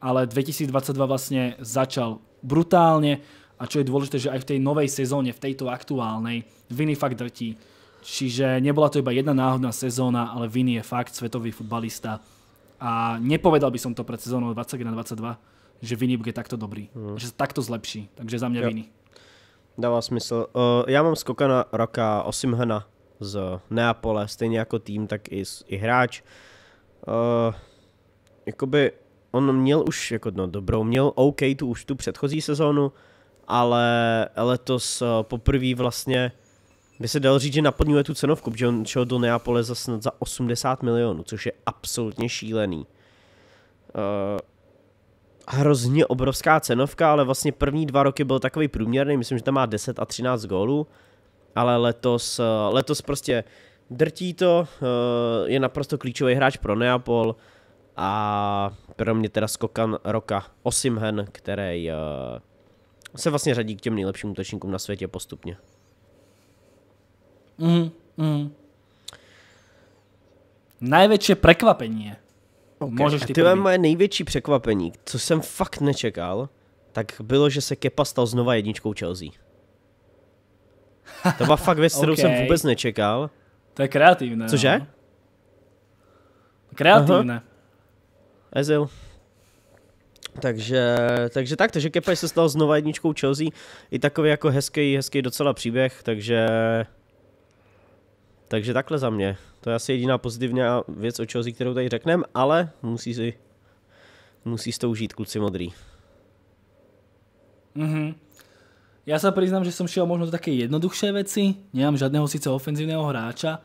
ale 2022 vlastne začal brutálne, a čo je dôležité, že aj v tej novej sezóne, v tejto aktuálnej, Viny fakt drtí. Čiže nebola to iba jedna náhodná sezóna, ale Viny je fakt svetový futbalista. A nepovedal by som to pred sezónou 21-22, že Viny bude takto dobrý. Mm. Že sa takto zlepší. Takže za mňa Viny. Dává smysl. Uh, já mám skokana roka Osimhena z Neapole, stejně jako tým, tak i, i hráč. Uh, jakoby on měl už jako no, dobrou, měl OK tu už tu předchozí sezónu, ale letos eh, poprvé vlastně by se dalo říct, že naplňuje tu cenovku, protože on šel do Neapole za snad za 80 milionů, což je absolutně šílený. Uh, hrozně obrovská cenovka, ale vlastně první dva roky byl takový průměrný, myslím, že tam má 10 a 13 gólů, ale letos, eh, letos prostě drtí to, je naprosto klíčový hráč pro Neapol a pro mě teda skokan roka Osimhen, který se vlastně řadí k těm nejlepším útočníkům na světě postupně. Mm, mm. Najväčšie prekvapenie. Okay. ty Tyhle moje největší překvapení, co jsem fakt nečekal, tak bylo, že se Kepa stal znova jedničkou Chelsea. To byla fakt věc, kterou okay. jsem vůbec nečekal. To je kreativné. Cože? No. Kreativné. Aha. Ezil. Takže, takže tak, takže Kepa se stal znova jedničkou Chelsea. I takový jako hezký, hezký docela příběh, takže... Takže takhle za mě. To je asi jediná pozitivní věc o Chelsea, kterou tady řekneme, ale musí si... Musí s tou žít kluci modrý. Mhm. Ja sa priznám, že som šiel možno do také jednoduchšie veci. Nemám žiadneho síce ofenzívneho hráča,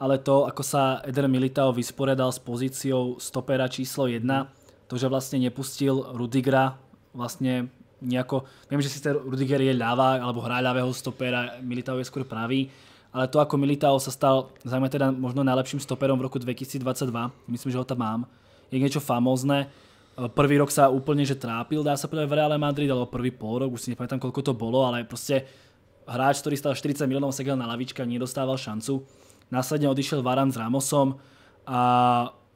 ale to, ako sa Eder Militao vysporiadal s pozíciou stopera číslo 1, to, že vlastne nepustil Rudigra vlastne nejako, neviem, že ten Rudiger je ľavá, alebo hrá ľavého stopera, Militao je skôr pravý, ale to ako Militao sa stal, zaujímavé teda možno najlepším stoperom v roku 2022, myslím, že ho tam mám, je niečo famózne, prvý rok sa úplne že trápil, dá sa povedať v Reále Madrid, alebo prvý pol rok, už si nepamätám koľko to bolo, ale proste hráč, ktorý stal 40 miliónov, sedel na lavička, nedostával šancu, následne odišiel Varane s Ramosom a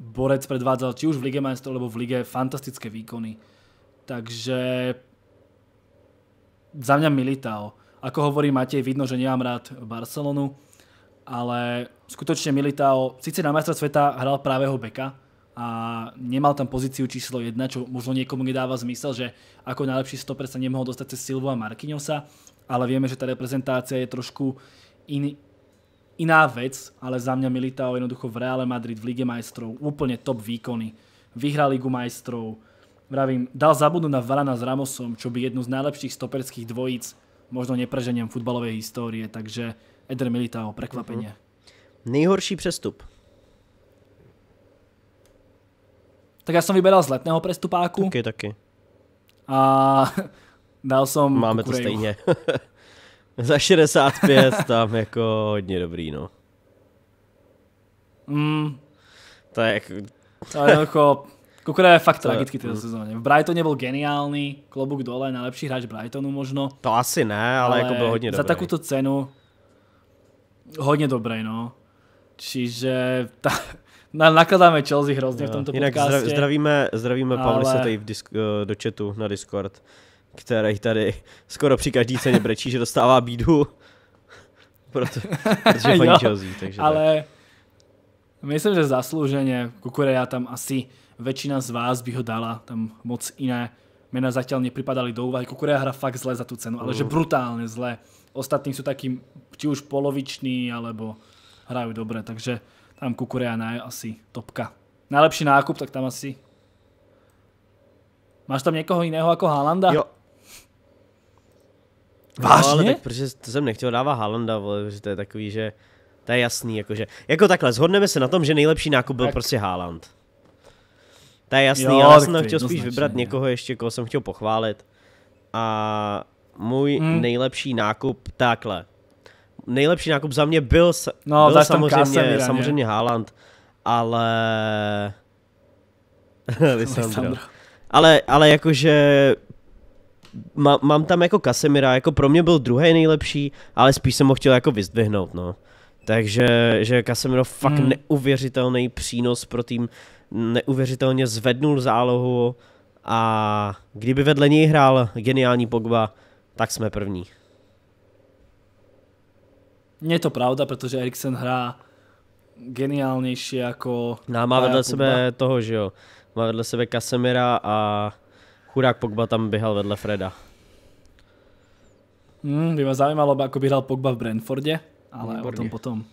Borec predvádzal či už v Lige majstrov, alebo v lige fantastické výkony. Takže za mňa Militao. Ako hovorí Matej, vidno, že nemám rád Barcelonu, ale skutočne Militao, síce na majstra sveta hral pravého beka a nemal tam pozíciu číslo 1, čo možno niekomu nedáva zmysel, že ako najlepší stoper sa nemohol dostať cez Silvu a Marquinhosa, ale vieme, že tá reprezentácia je trošku iný, iná vec, ale za mňa Militao jednoducho v Reále Madrid, v Lige majstrov, úplne top výkony. Vyhral Ligu majstrov, vravím, dal zabudnúť na Varana s Ramosom, čo by jednu z najlepších stoperských dvojíc, možno nepreženiem futbalovej histórie, takže Eder Militao, prekvapenie. Mhm. Nejhorší přestup. Tak já jsem vyberal z letného přestupáku. Taky, taky. A dal som. Máme to stejně. Za 65 tam jako hodně dobrý, no. Mm. To je jako... to je jako... Kukura je fakt tragický tyto sezóně. V Brightoně byl geniální, klobuk dole, nejlepší hráč Brightonu možno. To asi ne, ale, ale jako byl hodně dobrý. Za takovou cenu hodně dobrý, no. Čiže ta, na, nakladáme Chelsea hrozně no, v tomto Jinak podcastě. Jinak zdravíme, zdravíme ale... Pavlisa tady v disk, eh, do chatu na Discord který tady skoro při každý ceně brečí, že dostává bídu, proto, protože paní Chelsea, takže Ale tak. myslím, že zaslouženě Kukureja tam asi většina z vás by ho dala, tam moc jiné. mena zatiaľ nepripadali do úvahy. Kukureja hra fakt zle za tú cenu, ale že mm. brutálne zle. Ostatní sú takí či už poloviční, alebo hrajú dobre, takže tam Kukureja je asi topka. Najlepší nákup, tak tam asi. Máš tam někoho jiného jako Haalanda? Jo, Vážně? No, ale tak protože to jsem nechtěl dávat Halanda, protože to je takový, že to je jasný, jakože, jako takhle, zhodneme se na tom, že nejlepší nákup byl tak. prostě Haaland. To je jasný, jo, ale jsem tam chtěl spíš vybrat no. někoho ještě, koho jsem chtěl pochválit. A můj hmm. nejlepší nákup takhle. Nejlepší nákup za mě byl, no, byl samozřejmě, samozřejmě Haaland, ale... Lisandro. Ale, ale jakože má, mám tam jako Kasemira, jako pro mě byl druhý nejlepší, ale spíš jsem ho chtěl jako vyzdvihnout, no. Takže že Kasemiro fakt hmm. neuvěřitelný přínos pro tým, neuvěřitelně zvednul zálohu a kdyby vedle něj hrál geniální Pogba, tak jsme první. Je to pravda, protože Eriksen hrá geniálnější jako... No, má vedle Pogba. sebe toho, že jo. Má vedle sebe Kasemira a Chudák Pogba tam běhal vedle Freda. Hmm, by mě zajímalo, jak by hral Pogba v Brentfordě, ale Výborně. o tom potom.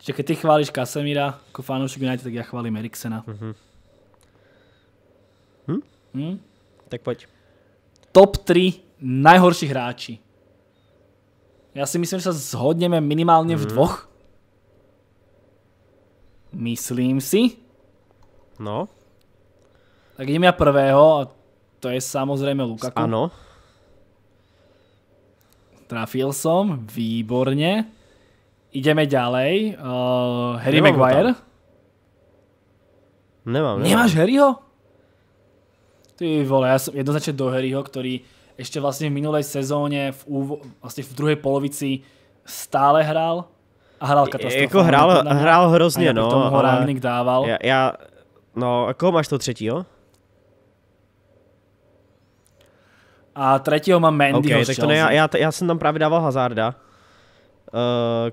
Čiže keď ty chválíš Kasemíra jako fanoušek United, tak já chválím Eriksena. Mm-hmm. Hm? Hm? Tak pojď. Top 3 nejhorší hráči. Já si myslím, že se zhodneme minimálně mm-hmm. v mhm. dvoch. Myslím si. No. Tak idem ja prvého a to je samozrejme Lukaku. Áno. Trafil som, výborne. Ideme ďalej. Eh, Harry Maguire. Nemám, nemám. Nemáš Harryho? Ty vole, ja som jednoznačne do Harryho, ktorý ešte vlastne v minulej sezóne, v, vlastne v druhej polovici stále hrál a hrál katastrofálně. Jako hrál, A hrozně, no. Potom ho Rangnick dával. Já, no, a koho máš to třetího? A třetího mám Mandy. Okay, tak to ne, já, já, já, jsem tam právě dával Hazarda. Uh,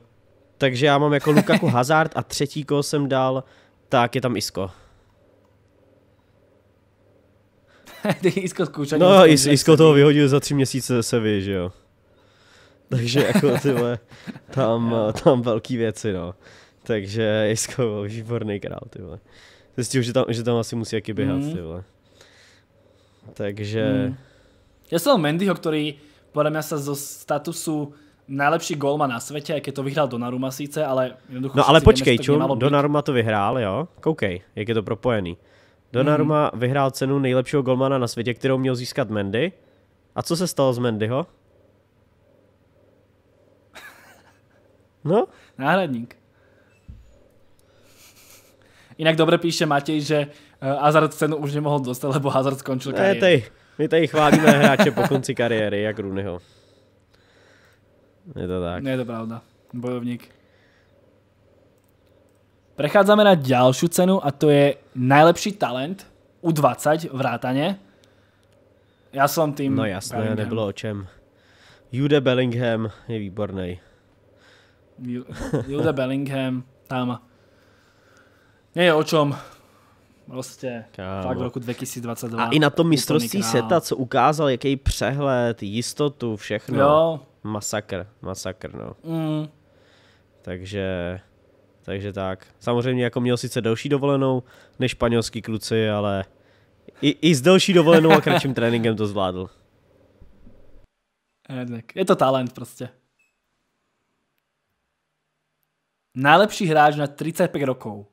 takže já mám jako Lukaku Hazard a třetí, koho jsem dal, tak je tam Isko. Isko zkoušel. No, Is, Isko toho vyhodil za tři měsíce se vy, že jo. Takže jako tyhle, tam, eh, tam velký věci, no. Takže Isko byl výborný král, ty vole. Zjistil, že tam, že tam asi musí jaký běhat, mm. ty vole. Takže... Mm. Ja som Mendyho, ktorý podľa mňa sa zo statusu najlepší golma na světě, aj keď to vyhral Donnarumma síce, ale No ale počkej, čo? Donnarumma to vyhrál, jo? Koukej, jak je to propojený. Donnarumma hmm. vyhrál cenu nejlepšího golmana na světě, kterou měl získat Mendy. A co se stalo s Mendyho? No? Náhradník. Jinak dobře píše Matěj, že eh, Hazard cenu už nemohl dostat, lebo Hazard skončil kariéru. My tady chválíme hráče po konci kariéry, jak Rooneyho. Je to tak. Je to pravda. Bojovník. Prechádzame na ďalšiu cenu a to je najlepší talent U20 rátane. Já jsem tým... No jasné, Bellingham. nebylo o čem. Jude Bellingham je výbornej. Jude Bellingham, tam. Nie je o čom. Prostě Kámo. fakt v roku 2022. A i na tom mistrovství seta, co ukázal, jaký přehled, jistotu, všechno. Jo. Masakr, masakr, no. Mm. Takže, takže tak. Samozřejmě jako měl sice delší dovolenou než španělský kluci, ale i, i s delší dovolenou a kratším tréninkem to zvládl. Eh, Je to talent prostě. Najlepší hráč na 35 rokov.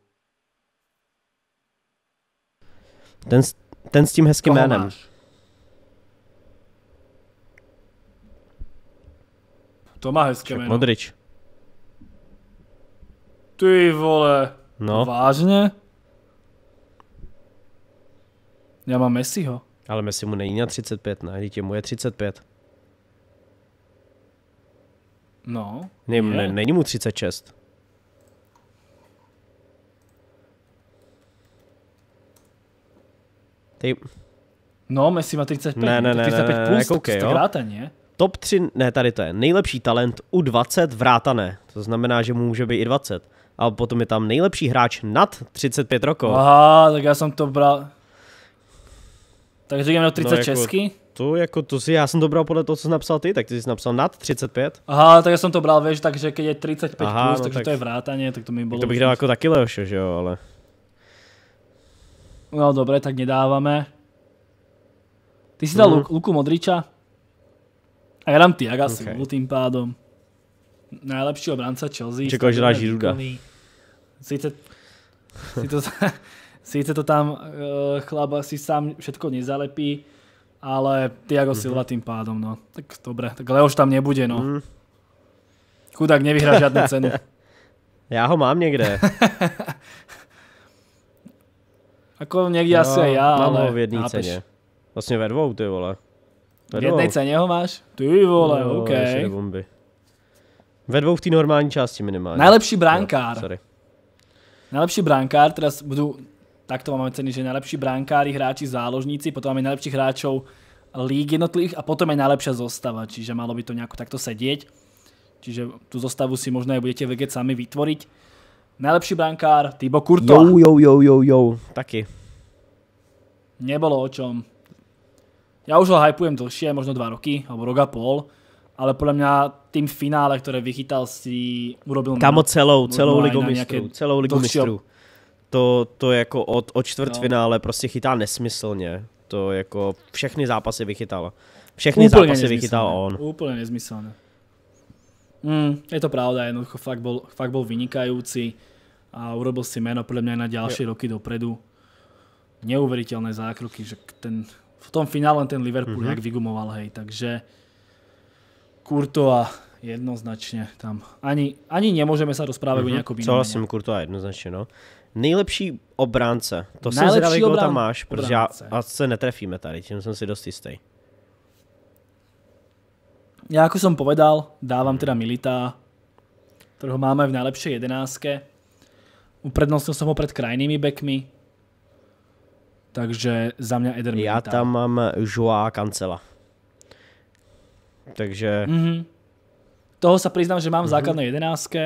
Ten, ten s tím hezkým Koho jménem. Máš? To má hezké jméno. Modrič. Ty vole. No. Vážně? Já mám Messiho. Ale Messi mu není na 35, ne? Dítě mu je 35. No. Ne, ne, není mu 36. Ty... No, Messi má 35, ne, ne, ne, 35 ne, ne, plus, koukej, to kráte, ne? Top 3, ne, tady to je, nejlepší talent U20 vrátané, to znamená, že mu může být i 20. A potom je tam nejlepší hráč nad 35 rokov. Aha, tak já jsem to bral. Tak říkám, do 30 no, česky. No, jako, To jako, to si, já jsem to bral podle toho, co jsi napsal ty, tak ty jsi napsal nad 35. Aha, tak já jsem to bral, víš, takže když je 35 Aha, plus, no, takže tak, to je vrátaně, tak to mi bylo... Tak To bych dal jako taky Leoš, že jo, ale... No dobre, tak nedávame. Ty si dal mhm. Luku Modriča? A já dám Tiaga okay. Silu tým pádom. Najlepší obranca Chelsea. Čekal, že dáš Žiruda. Sice, sice to tam eh, chlap asi si sám všetko nezalepí, ale Tiago mm Silva tým pádom, no. Tak dobre, tak Leoš tam nebude, no. Mhm. Chudák nevyhrá žiadnu cenu. Já ho mám někde. Jako někdy no, asi já, mám ale... ho v jedné ceně. Vlastně ve dvou, ty vole. Ve v jedné ceně ho máš? Ty vole, no, OK. Bomby. Ve dvou v té normální části minimálně. Nejlepší brankár. No, sorry. Nejlepší brankár, teda budu takto máme ceny, že najlepší brankáři hráči, záložníci, potom máme najlepších hráčů líg jednotlivých a potom je nejlepší zostava, čiže malo by to nějak takto sedět. Čiže tu zostavu si možná budete vědět sami vytvořit. Nejlepší brankár, Tibo Kurto. Jo, jo, jo, jo, jo, taky. Nebolo o čom. Já už ho hypujem dlhšie, možno dva roky, alebo rok a pol, ale podle mě tým finále, které vychytal, si urobil... Kamo celou, celou ligu mistrů, celou ligu mistrů. To, to jako od, od čtvrtfinále no. prostě chytá nesmyslně. To jako všechny zápasy vychytal. Všechny Úplně zápasy vychytal on. Úplně nezmyslně. Mm, je to pravda, jednoducho fakt bol, fakt bol vynikajúci a urobil si meno podľa mňa aj na ďalšie jo. roky dopredu. Neuveriteľné zákroky, že ten, v tom finále ten Liverpool mm-hmm. jak vygumoval, hej, takže a jednoznačně tam. Ani, ani nemůžeme sa rozprávať mm-hmm. o mhm. nějakou Souhlasím, Kurtova jednoznačně, no. Nejlepší obránce. To Nejlepší jsem zvědavý, koho tam máš, protože obránce. já, a se netrefíme tady, tím jsem si dost jistý ja ako som povedal, dávam teda Milita, ktorého máme v najlepšej jedenáske. Uprednostnil som ho pred krajnými bekmi. Takže za mňa Eder Milita. Ja tam mám Joa Kancela. Takže... Mhm. Toho sa priznám, že mám v mhm. základnej jedenáske.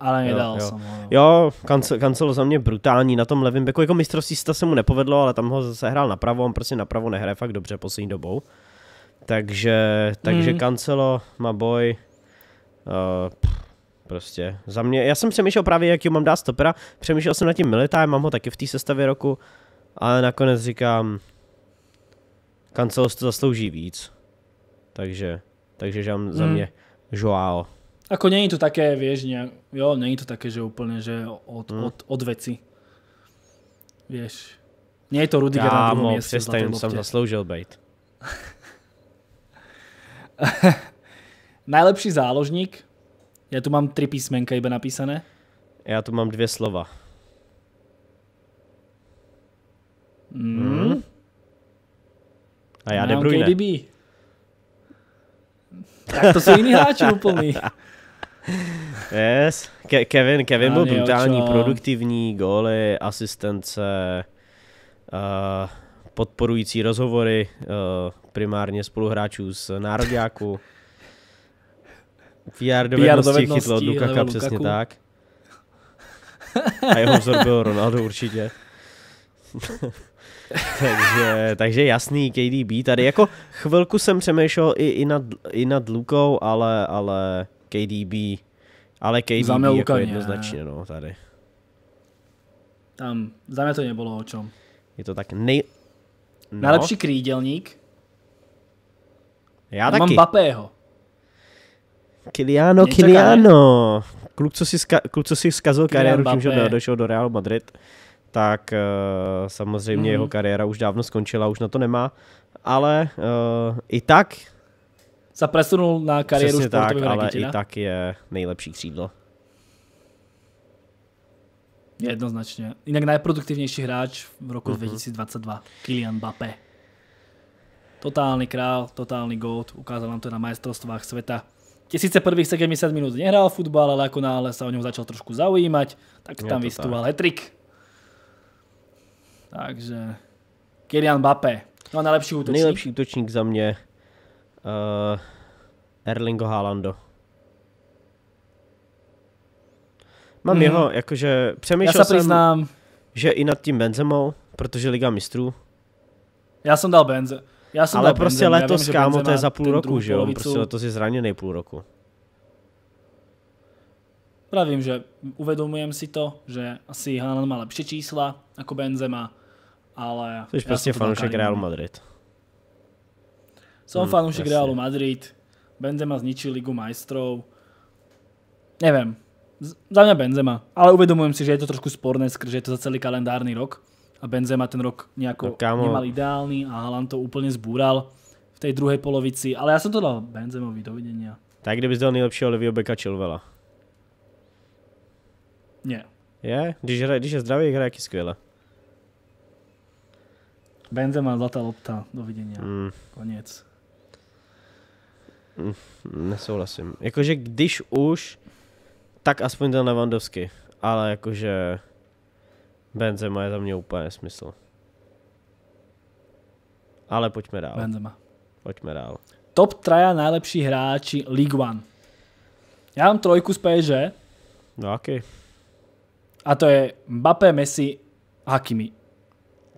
ale nedal jo, jo. jsem ho. Jo, kancel, kancel za mě brutální na tom levém beku. Jako mistrovství se mu nepovedlo, ale tam ho zase hrál napravo, on prostě napravo nehraje fakt dobře poslední dobou. Takže, takže mm. Cancelo, má boj, uh, prostě za mě, já jsem přemýšlel právě, jaký mám dát stopera, přemýšlel jsem nad tím Militá, mám ho taky v té sestavě roku, ale nakonec říkám, Cancelo to zaslouží víc. Takže, takže žám za hmm. mě Joao. Ako není to také, vieš, nejak, jo, není to také, že úplně, že od, mm. od, od věci. Vieš, Není to Rudiger Kámo, na druhom mieste. Kámo, přestaň, jsem zasloužil bejt. Najlepší záložník. Já tu mám tři písmenka iba napísané. Já tu mám dvě slova. Mm. mm. A já, já De Bruyne. KDB. Tak to jsou jiný hráči úplný. Yes. Ke- Kevin, Kevin byl brutální, produktivní, góly, asistence. Uh, podporující rozhovory eh, primárně spoluhráčů z Národňáku. PR dovednosti, chytlo od Lukaka, přesně tak. A jeho vzor byl Ronaldo určitě. takže, takže jasný KDB tady. Jako chvilku jsem přemýšlel i, i, nad, i nad Lukou, ale, ale KDB, ale KDB mě jako jednoznačně no, tady. Tam, za mě to nebylo o čom. Je to tak nej, No. Nejlepší krídelník. Já, taky. Mám Bapého. Kiliano, Kiliano. Kluk, co si, ska, kluk, co si zkazil kariéru tím, že došel do Realu Madrid, tak uh, samozřejmě mm-hmm. jeho kariéra už dávno skončila, už na to nemá, ale uh, i tak... Zapresunul na kariéru tak, ale i tak je nejlepší křídlo. Jednoznačne. Inak najproduktívnejší hráč v roku uh-huh. Mhm. 2022, Kylian Mbappé. Totálny král, totálny god, ukázal nám to na majstrovstvách sveta. Tie síce prvých 70 minút nehral futbal, ale ako náhle sa o ňom začal trošku zaujímať, tak tam vystúval hetrik. Takže Kylian Mbappé. No a najlepší útočník. Nejlepší útočník za mě uh, Erlingo Haalando. Mám mm. jeho, jakože přemýšlel Já se jsem, přiznám. že i nad tím Benzemou, protože Liga mistrů. Já jsem dal Benze. Já jsem Ale dal prostě Benzem, letos, vím, kámo, to je za půl roku, že jo? Prostě letos je zraněný půl roku. Pravím, že uvedomujem si to, že asi Haaland má lepší čísla jako Benzema, ale... Jsi prostě fanoušek Realu Madrid. Jsem hmm, fanúšik Realu Madrid. Benzema zničil Ligu majstrov. Nevím za mňa Benzema. Ale uvedomujem si, že je to trošku sporné, že je to za celý kalendárny rok. A Benzema ten rok nejako no, nemal ideálny a Halan to úplne zbúral v tej druhej polovici. Ale ja som to dal Benzemovi, dovidenia. Tak kdybys dal nejlepšího Livio Beka Chilvela. Ne. Je? Když, hra, když je zdravý, hraje jaký skvěle. Benzema, zlatá lopta, dovidenia. Mm. Konec. Mm, nesouhlasím. Jakože když už, tak aspoň ten Lewandowski, ale jakože Benzema je za mě úplně nesmysl. Ale pojďme dál. Benzema. Pojďme dál. Top 3 najlepší hráči League One. Já mám trojku z PSG. No aký? A to je Mbappé, Messi, Hakimi.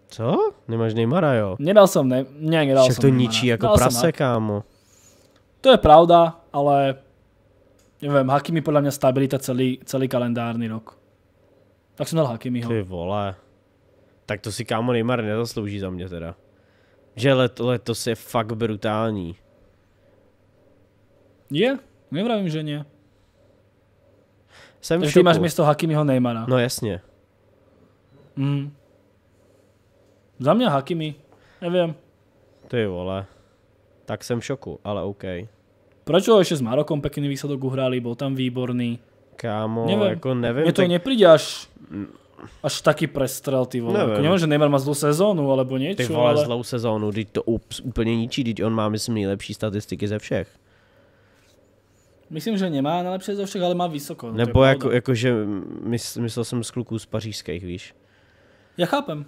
Co? Nemáš Neymara, jo? Nedal jsem, ne, ne nedal Však jsem to ničí jako prase, kámo. To je pravda, ale nevím, Hakimi podle mě stabilita celý, celý kalendární rok. Tak jsem dal Hakimiho. Ty vole. Tak to si kámo Neymar nezaslouží za mě teda. Že leto, letos je fakt brutální. Je, nevím, že ne. Jsem Takže ty máš místo Hakimiho Neymara. No jasně. Mm. Za mě Hakimi, nevím. Ty vole. Tak jsem v šoku, ale OK. Prečo ešte s Marokom pekný výsledok uhrali, bol tam výborný. Kámo, neviem. ako neviem. Mne to tak... nepríde až, až taký prestrel, ty vole. Neviem. Ako neviem, že Neymar má zlou sezónu, alebo niečo. Ty vole, ale... zlou sezónu, teď to úplne ničí, teď on má, myslím, nejlepší statistiky ze všech. Myslím, že nemá nejlepší ze všech, ale má vysoko. No Nebo jako, jako, že mysl, myslel jsem z kluků z pařížských, víš? Já chápem.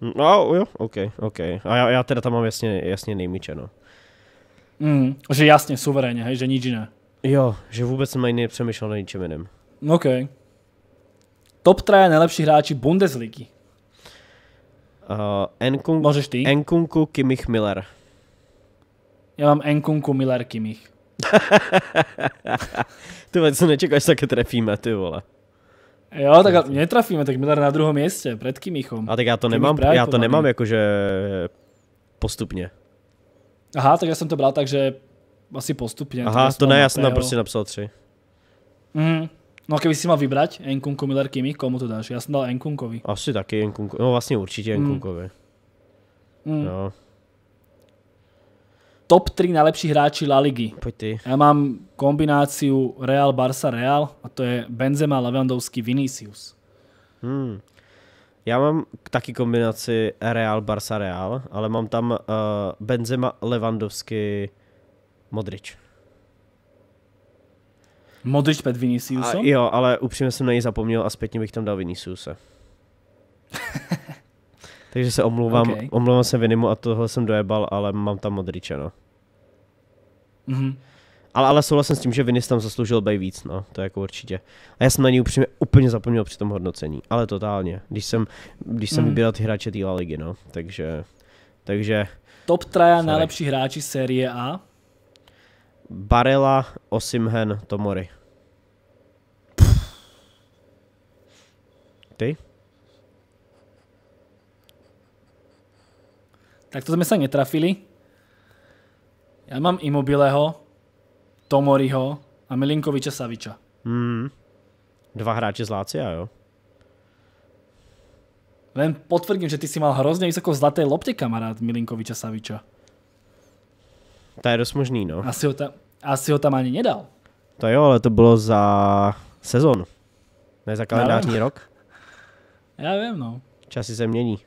No jo, ok, ok. A já, já teda tam mám jasně, jasně nejmíčeno. Mm, že jasně, suverénně, hej, že nič jiné. Jo, že vůbec jsem ani přemýšlel na ničem jiném. OK. Top 3 nejlepší hráči Bundesligy. Uh, eh, Nkung, Můžeš ty? Enkunku Kimich, Miller. Já mám Enkunku Miller, Kimich. ty vole, co nečekáš, také trefíme, ty vole. Jo, tak netrafíme, tak Miller na druhém místě před Kimichom. A tak já to Kimich nemám, já to nemám jakože postupně. Aha, tak já jsem to bral tak, že asi postupně. Aha, to ne, já jsem tam prostě napsal tři. Mm, no keby si mal vybrať Enkunku, Miller, Kimi, komu to dáš? Já jsem dal Enkunkovi. Asi taky Enkunko, no vlastně určitě Enkunkovi. Mhm. Mm. No. Top 3 nejlepší hráči La Ligy. Pojď ty. Já mám kombináciu Real, Barca, Real a to je Benzema, Lewandowski, Vinicius. Hmm. Já mám taky kombinaci Real, Barca, Real, ale mám tam uh, Benzema, Lewandowski, Modrič. Modrič před Viniciusem? Jo, ale upřímně jsem na něj zapomněl a zpětně bych tam dal Viniciuse. Takže se omlouvám, okay. omlouvám se Vinimu a tohle jsem dojebal, ale mám tam Modriče, no. Mm-hmm. Ale, ale souhlasím s tím, že Vinny tam zasloužil bej víc, no, to je jako určitě. A já jsem na ní upřímně úplně zapomněl při tom hodnocení, ale totálně, když jsem, když jsem mm. vybíral ty hráče té ligy, no, takže, takže... Top 3 nejlepší hráči série A? Barela, Osimhen, Tomori. Ty? Tak to jsme se netrafili. Já mám Immobileho, Tomoriho a Milinkoviča Saviča. Hmm. Dva hráče z Lácia, jo? Len potvrdím, že ty si mal hrozně vysoko zlaté lopte, kamarád Milinkoviča Saviča. To je dost možný, no. Asi ho, tam, asi ho tam ani nedal. To jo, ale to bylo za sezonu, Ne za kalendářní rok. Já vím, no. Časy se mění.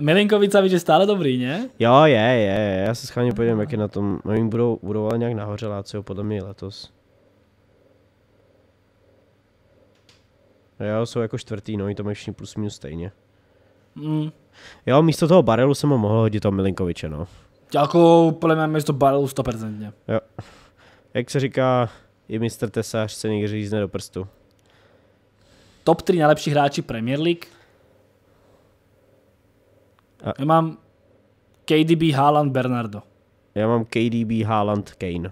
Milinkovica, že stále dobrý, ne? Jo, je, je, je. Já se schválně podívám, jak je na tom. No, oni budou, budou ale nějak nahoře Lácio, podle mě letos. Jo, jsou jako čtvrtý, no, i to mají plus minus stejně. Mm. Jo, místo toho barelu jsem ho mohl hodit toho Milinkoviče, no. Jako, podle mě místo barelu 100%. Jo. Jak se říká, i mistr Tesař se někdy řízne do prstu. Top 3 nejlepší hráči Premier League. A... Já mám KDB, Haaland, Bernardo. Já mám KDB, Haaland, Kane.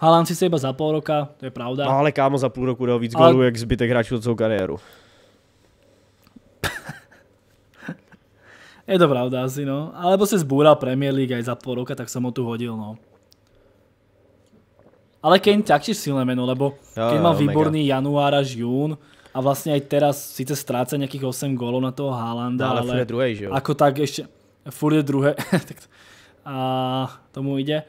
Haaland se iba za půl roka, to je pravda. No ale kámo za půl roku dal víc ale... gólů, jak zbytek hráčů od svou kariéru. je to pravda asi, no. Alebo se zbúral Premier League aj za půl roka, tak jsem ho tu hodil, no. Ale Kane taktiež silné meno, lebo jo, Kane má výborný mega. január až jún, a vlastne aj teraz síce stráca nejakých 8 gólov na toho Haalanda, no, ale, ale furt je druhej, že jo? ako tak ešte, furt je druhé, a tomu ide.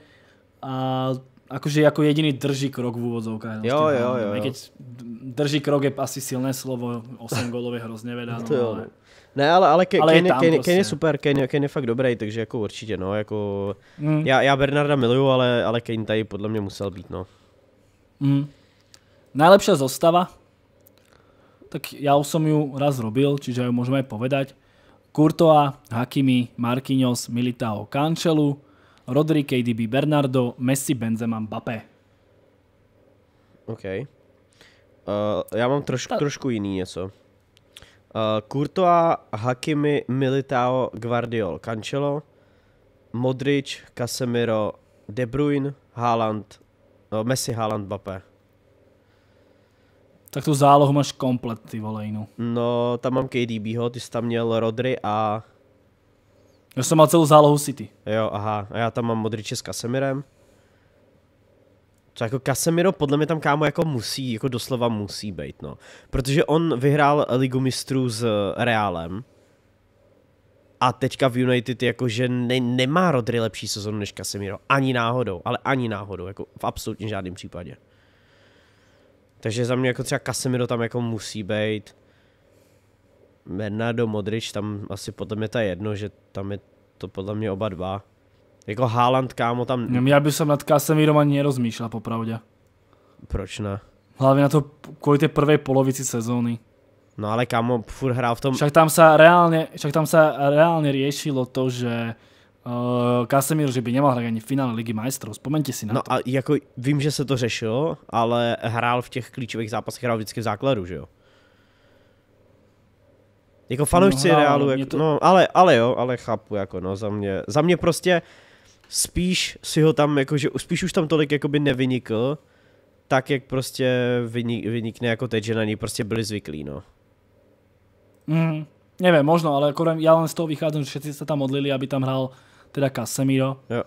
A akože ako jediný drží krok v úvodzovkách. No, jo, jo, jo, jo. Keď drží krok je asi silné slovo, 8 gólov je hrozně vedá. No, to jo. No, ale... Ne, ale, ale, Ke- ale Kane, je, Kane, prostě. Kane je super, Kane, Kane je fakt dobrý, takže jako určitě, no, jako, mm. já, já Bernarda miluju, ale, ale Kane tady podle mě musel být, no. Mm. Najlepší zostava, tak ja už som ju raz robil, čiže ju môžeme aj povedať. Kurtoa, Hakimi, Marquinhos, Militao, Cancelu, Rodri, KDB, Bernardo, Messi, Benzema, Mbappé. OK. Uh, já mám trošku, Ta... trošku jiný něco. Uh, eh, Kurtoa, Hakimi, Militao, Guardiol, Cancelo, Modric, Casemiro, De Bruyne, Haaland, uh, Messi, Haaland, Mbappé. Tak tu zálohu máš komplet, ty volejnu. No, tam mám ho, ty jsi tam měl Rodry a... Já jsem měl celou zálohu City. Jo, aha, a já tam mám Modriče s Kasemirem. To jako Casemiro podle mě tam kámo jako musí, jako doslova musí být, no. Protože on vyhrál ligu mistrů s Reálem. A teďka v United jakože ne, nemá Rodry lepší sezonu než Casemiro. Ani náhodou, ale ani náhodou, jako v absolutně žádném případě. Takže za mě jako třeba Casemiro tam jako musí být. Bernardo Modrič, tam asi potom je ta jedno, že tam je to podle mě oba dva. Jako Haaland, kámo, tam... Já já bych jsem nad Casemirom ani nerozmýšlel, popravdě. Proč ne? Hlavně na to kvůli té prvej polovici sezóny. No ale kámo, furt hrál v tom... Však tam sa reálne, však tam sa reálne riešilo to, že Kasemír, eh, že by nemohl hrát ani v finále Ligy majstrov, vzpomeňte si na no to. No a jako vím, že se to řešilo, ale hrál v těch klíčových zápasech, hrál vždycky v základu, že jo? Jako no, fanoušci no, Reálu, jako, to... no ale, ale jo, ale chápu, jako no, za mě, za mě prostě spíš si ho tam, jakože spíš už tam tolik jakoby nevynikl, tak jak prostě vynik, vynikne jako teď, že na něj prostě byli zvyklí, no. Mm, Nevím, možno, ale jako já len z toho vycházím, že všetci se tam modlili, aby tam uh, teda Casemiro. Jo.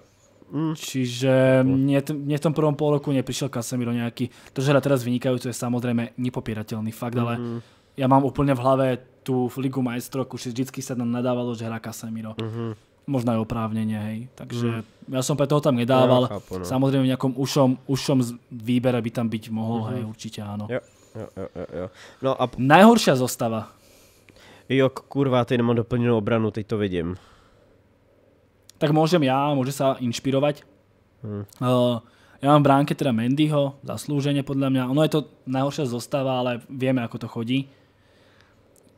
Mm. Čiže mne, mne v tom prvom pol roku neprišiel Casemiro nejaký, to, že teraz vynikajú, to je samozrejme nepopierateľný fakt, mm. ale mhm. ja mám úplne v hlave tú Ligu majstrov, už vždycky sa nám nadávalo, že hrá Casemiro. Mm-hmm. Možná aj oprávněně, hej. Takže mm. já jsem pro toho tam nedával. Ja, chápu, no. Samozřejmě v nejakom ušom, ušom výbere by tam být mohl, mm-hmm. hej, určitě ano. Jo, jo, jo, jo. No a... Najhoršia zostava. Jo, kurva, teď nemám doplněnou obranu, teď to vidím tak môžem ja, môže sa inšpirovať. Hmm. Uh, eh, ja mám v bránke teda Mendyho, zaslúženie podľa mňa. Ono je to najhoršia zostáva, ale vieme, ako to chodí.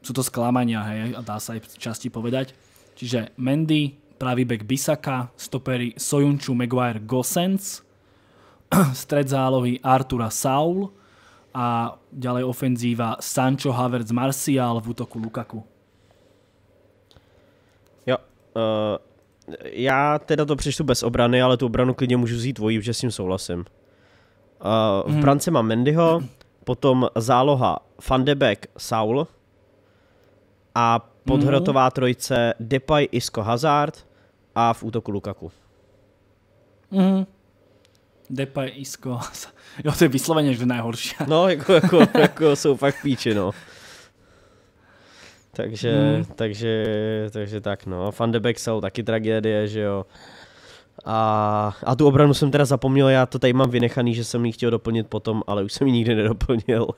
Sú to sklamania, hej, a dá sa aj časti povedať. Čiže Mendy, pravý bek Bisaka, stopery Sojunču, Maguire, Gosens, stred zálohy Artura Saul a ďalej ofenzíva Sancho, Havertz, Marcial v útoku Lukaku. Jo, uh, já teda to přečtu bez obrany, ale tu obranu klidně můžu vzít dvojí, protože s tím souhlasím. Uh, v mhm. brance mám Mendyho, potom záloha Fandebek Saul a podhrotová mhm. trojice Depay, Isco, Hazard a v útoku Lukaku. Hmm. Depay, Isco. Jo, to je vysloveně že nejhorší. No, jako, jako, jako jsou fakt píči, no. Takže, hmm. takže, takže tak no. Van de Beek jsou taky tragédie, že jo. A, a tu obranu jsem teda zapomněl, já to tady mám vynechaný, že jsem ji chtěl doplnit potom, ale už jsem ji nikdy nedoplnil.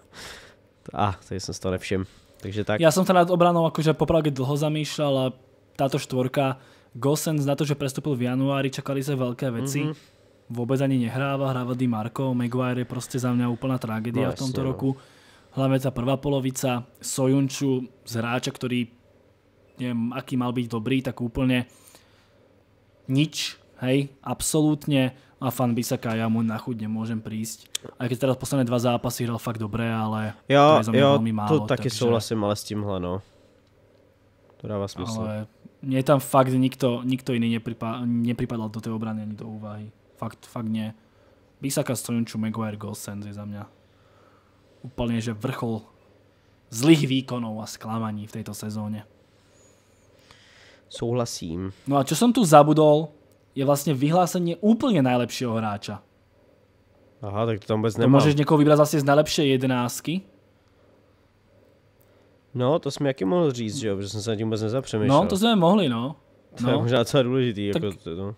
A ah, tady jsem z toho nevšim. Takže tak. Já jsem se nad obranou jakože popravdě dlho zamýšlel a táto štvorka Gosens na to, že přestoupil v januári, čakali se velké věci. Mm -hmm. Vůbec ani nehrává, hrává Di Marko, Maguire je prostě za mě úplná tragédia no, v tomto jasne, no. roku. No hlavne tá prvá polovica Sojunču z hráča, ktorý neviem, aký mal byť dobrý, tak úplne nič, hej, absolútne a fan Bisaka ja mu na chuť nemôžem prísť. Aj keď teraz posledné dva zápasy hral fakt dobre, ale jo, to je jo, veľmi málo. to taky takže... souhlasím, ale s tímhle, no. To dává smysl. Ale mne tam fakt nikto, nikto jiný nepripa nepripadal do té obrany ani do úvahy. Fakt, fakt nie. Bisaka, Stojunču, Maguire, Gosens je za mňa úplne že vrchol zlých výkonov a sklamaní v tejto sezóne. Souhlasím. No a čo som tu zabudol, je vlastne vyhlásenie úplne najlepšieho hráča. Aha, tak to tam vůbec nemám. To můžeš někoho vybrat zase z nejlepší jedenáctky. No, to jsme jaký mohl říct, že jo, protože jsem se nad tím vůbec nezapřemýšlel. No, to jsme mohli, no. To no. je možná docela důležitý, tak... jako to, no.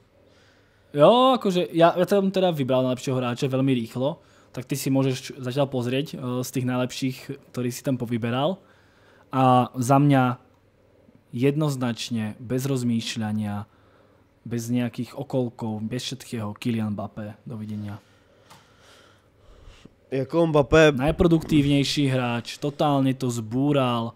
Jo, akože, já, ja tam teda vybral najlepšieho hráča veľmi rýchlo tak ty si môžeš zatiaľ pozrieť eh, z tých najlepších, ktorí si tam povyberal. A za mňa jednoznačne, bez rozmýšľania, bez nejakých okolkov, bez všetkého, Kylian Mbappé, dovidenia. Jako Mbappé... Najproduktívnejší hráč, totálně to zbúral,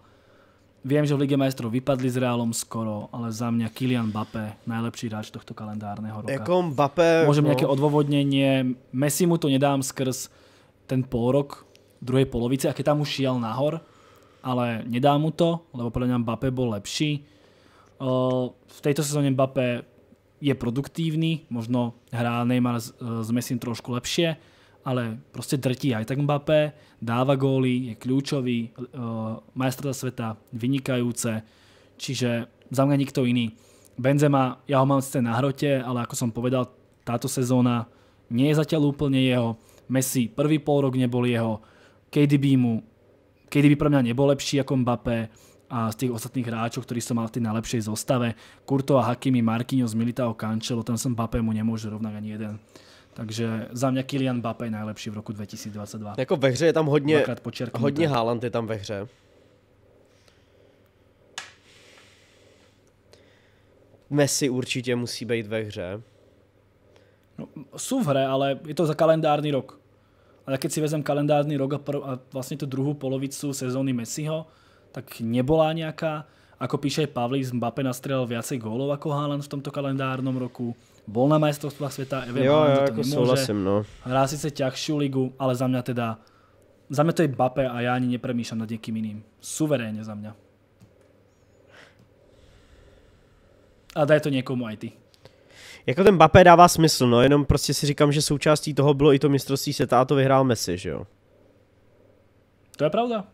Viem, že v Lige majstrov vypadli s Realom skoro, ale za mňa Kylian Mbappé, najlepší hráč tohto kalendárneho roka. Jako Mbappé, Môžem no. nejaké odôvodnenie, Messi mu to nedám skrz ten pôrok druhej polovice, aké tam už šiel nahor, ale nedám mu to, lebo podľa mňa Mbappé bol lepší. V tejto sezóne Mbappé je produktívny, možno hrá Neymar s, e, Messi trošku lepšie, ale prostě drtí aj tak Mbappé, dáva góly, je kľúčový, uh, eh, majstrata sveta, vynikajúce, čiže za mňa nikto iný. Benzema, ja ho mám sice na hrote, ale ako som povedal, táto sezóna nie je zatiaľ úplne jeho. Messi prvý pol rok nebol jeho, KDB mu, KDB pre mňa nebol lepší ako Mbappé a z tých ostatných hráčov, ktorí som mal v tej najlepšej zostave, Kurto a Hakimi, Marquinhos, Militao, Cancelo, tam som Mbappé mu nemôže rovnať ani jeden. Takže za mě Kylian Mbappé je nejlepší v roku 2022. Jako ve hře je tam hodně, hodně Haaland je tam ve hře. Messi určitě musí být ve hře. No, jsou v hře, ale je to za kalendární rok. A když si vezem kalendární rok a, prv, a vlastně tu druhou polovicu sezóny Messiho, tak nebola nějaká. Ako píše Pavlík, Mbappé nastřelil více gólov ako Haaland v tomto kalendárnom roku bol na majstrovstvách sveta, ja jo, ja to ako Súhlasím, no. Hrá sice ťažšiu ligu, ale za mňa teda, za mňa to je Bape a ja ani nepremýšľam nad niekým iným. Suverénne za mňa. A daj to někomu aj ty. Jako ten Bape dává smysl, no, jenom prostě si říkám, že součástí toho bylo i to mistrovství světa a to vyhrál Messi, že jo? To je pravda.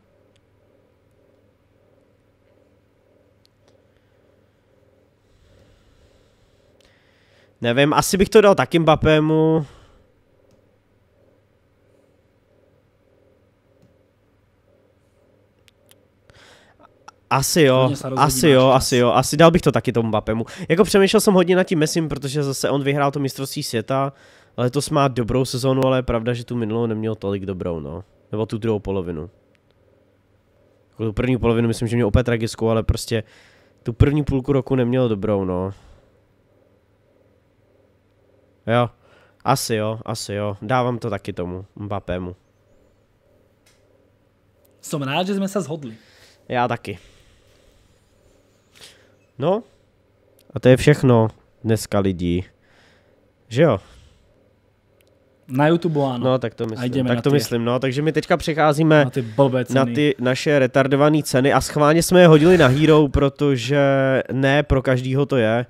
Nevím, asi bych to dal taky Mbappému. Asi jo, asi jo, asi jo, asi dal bych to taky tomu Mbappému. Jako přemýšlel jsem hodně nad tím Messim, protože zase on vyhrál to mistrovství světa. Letos má dobrou sezónu, ale je pravda, že tu minulou neměl tolik dobrou, no. Nebo tu druhou polovinu. Jako tu první polovinu myslím, že měl opět tragickou, ale prostě tu první půlku roku neměl dobrou, no. Jo, asi jo, asi jo. Dávám to taky tomu Mbappému. Som rád, že jsme se shodli. Já taky. No, a to je všechno dneska lidí. Že jo? Na YouTube ano. No, tak to myslím. Tak to ty... myslím, no. Takže my teďka přecházíme na ty, blbé ceny. na ty naše retardované ceny a schválně jsme je hodili na Hero, protože ne pro každýho to je.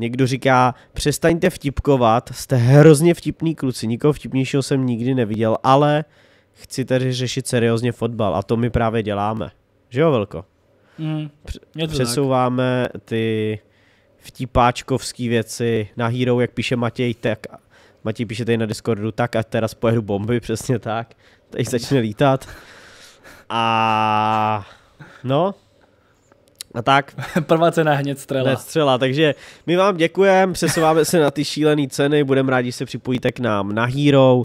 Někdo říká, přestaňte vtipkovat, jste hrozně vtipný kluci, nikoho vtipnějšího jsem nikdy neviděl, ale chci tady řešit seriózně fotbal a to my právě děláme. Že jo, Velko? Mm, Přesouváme tak. ty vtipáčkovský věci na Hero, jak píše Matěj, tak Matěj píše tady na Discordu, tak a teraz pojedu bomby, přesně tak. Tady začne lítat. A no, a tak. Prvá cena hned střela. střela. Takže my vám děkujeme, přesouváme se na ty šílené ceny, budeme rádi, že se připojíte k nám na Hero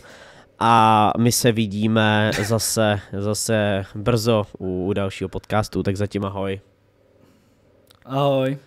a my se vidíme zase, zase brzo u, u dalšího podcastu, tak zatím ahoj. Ahoj.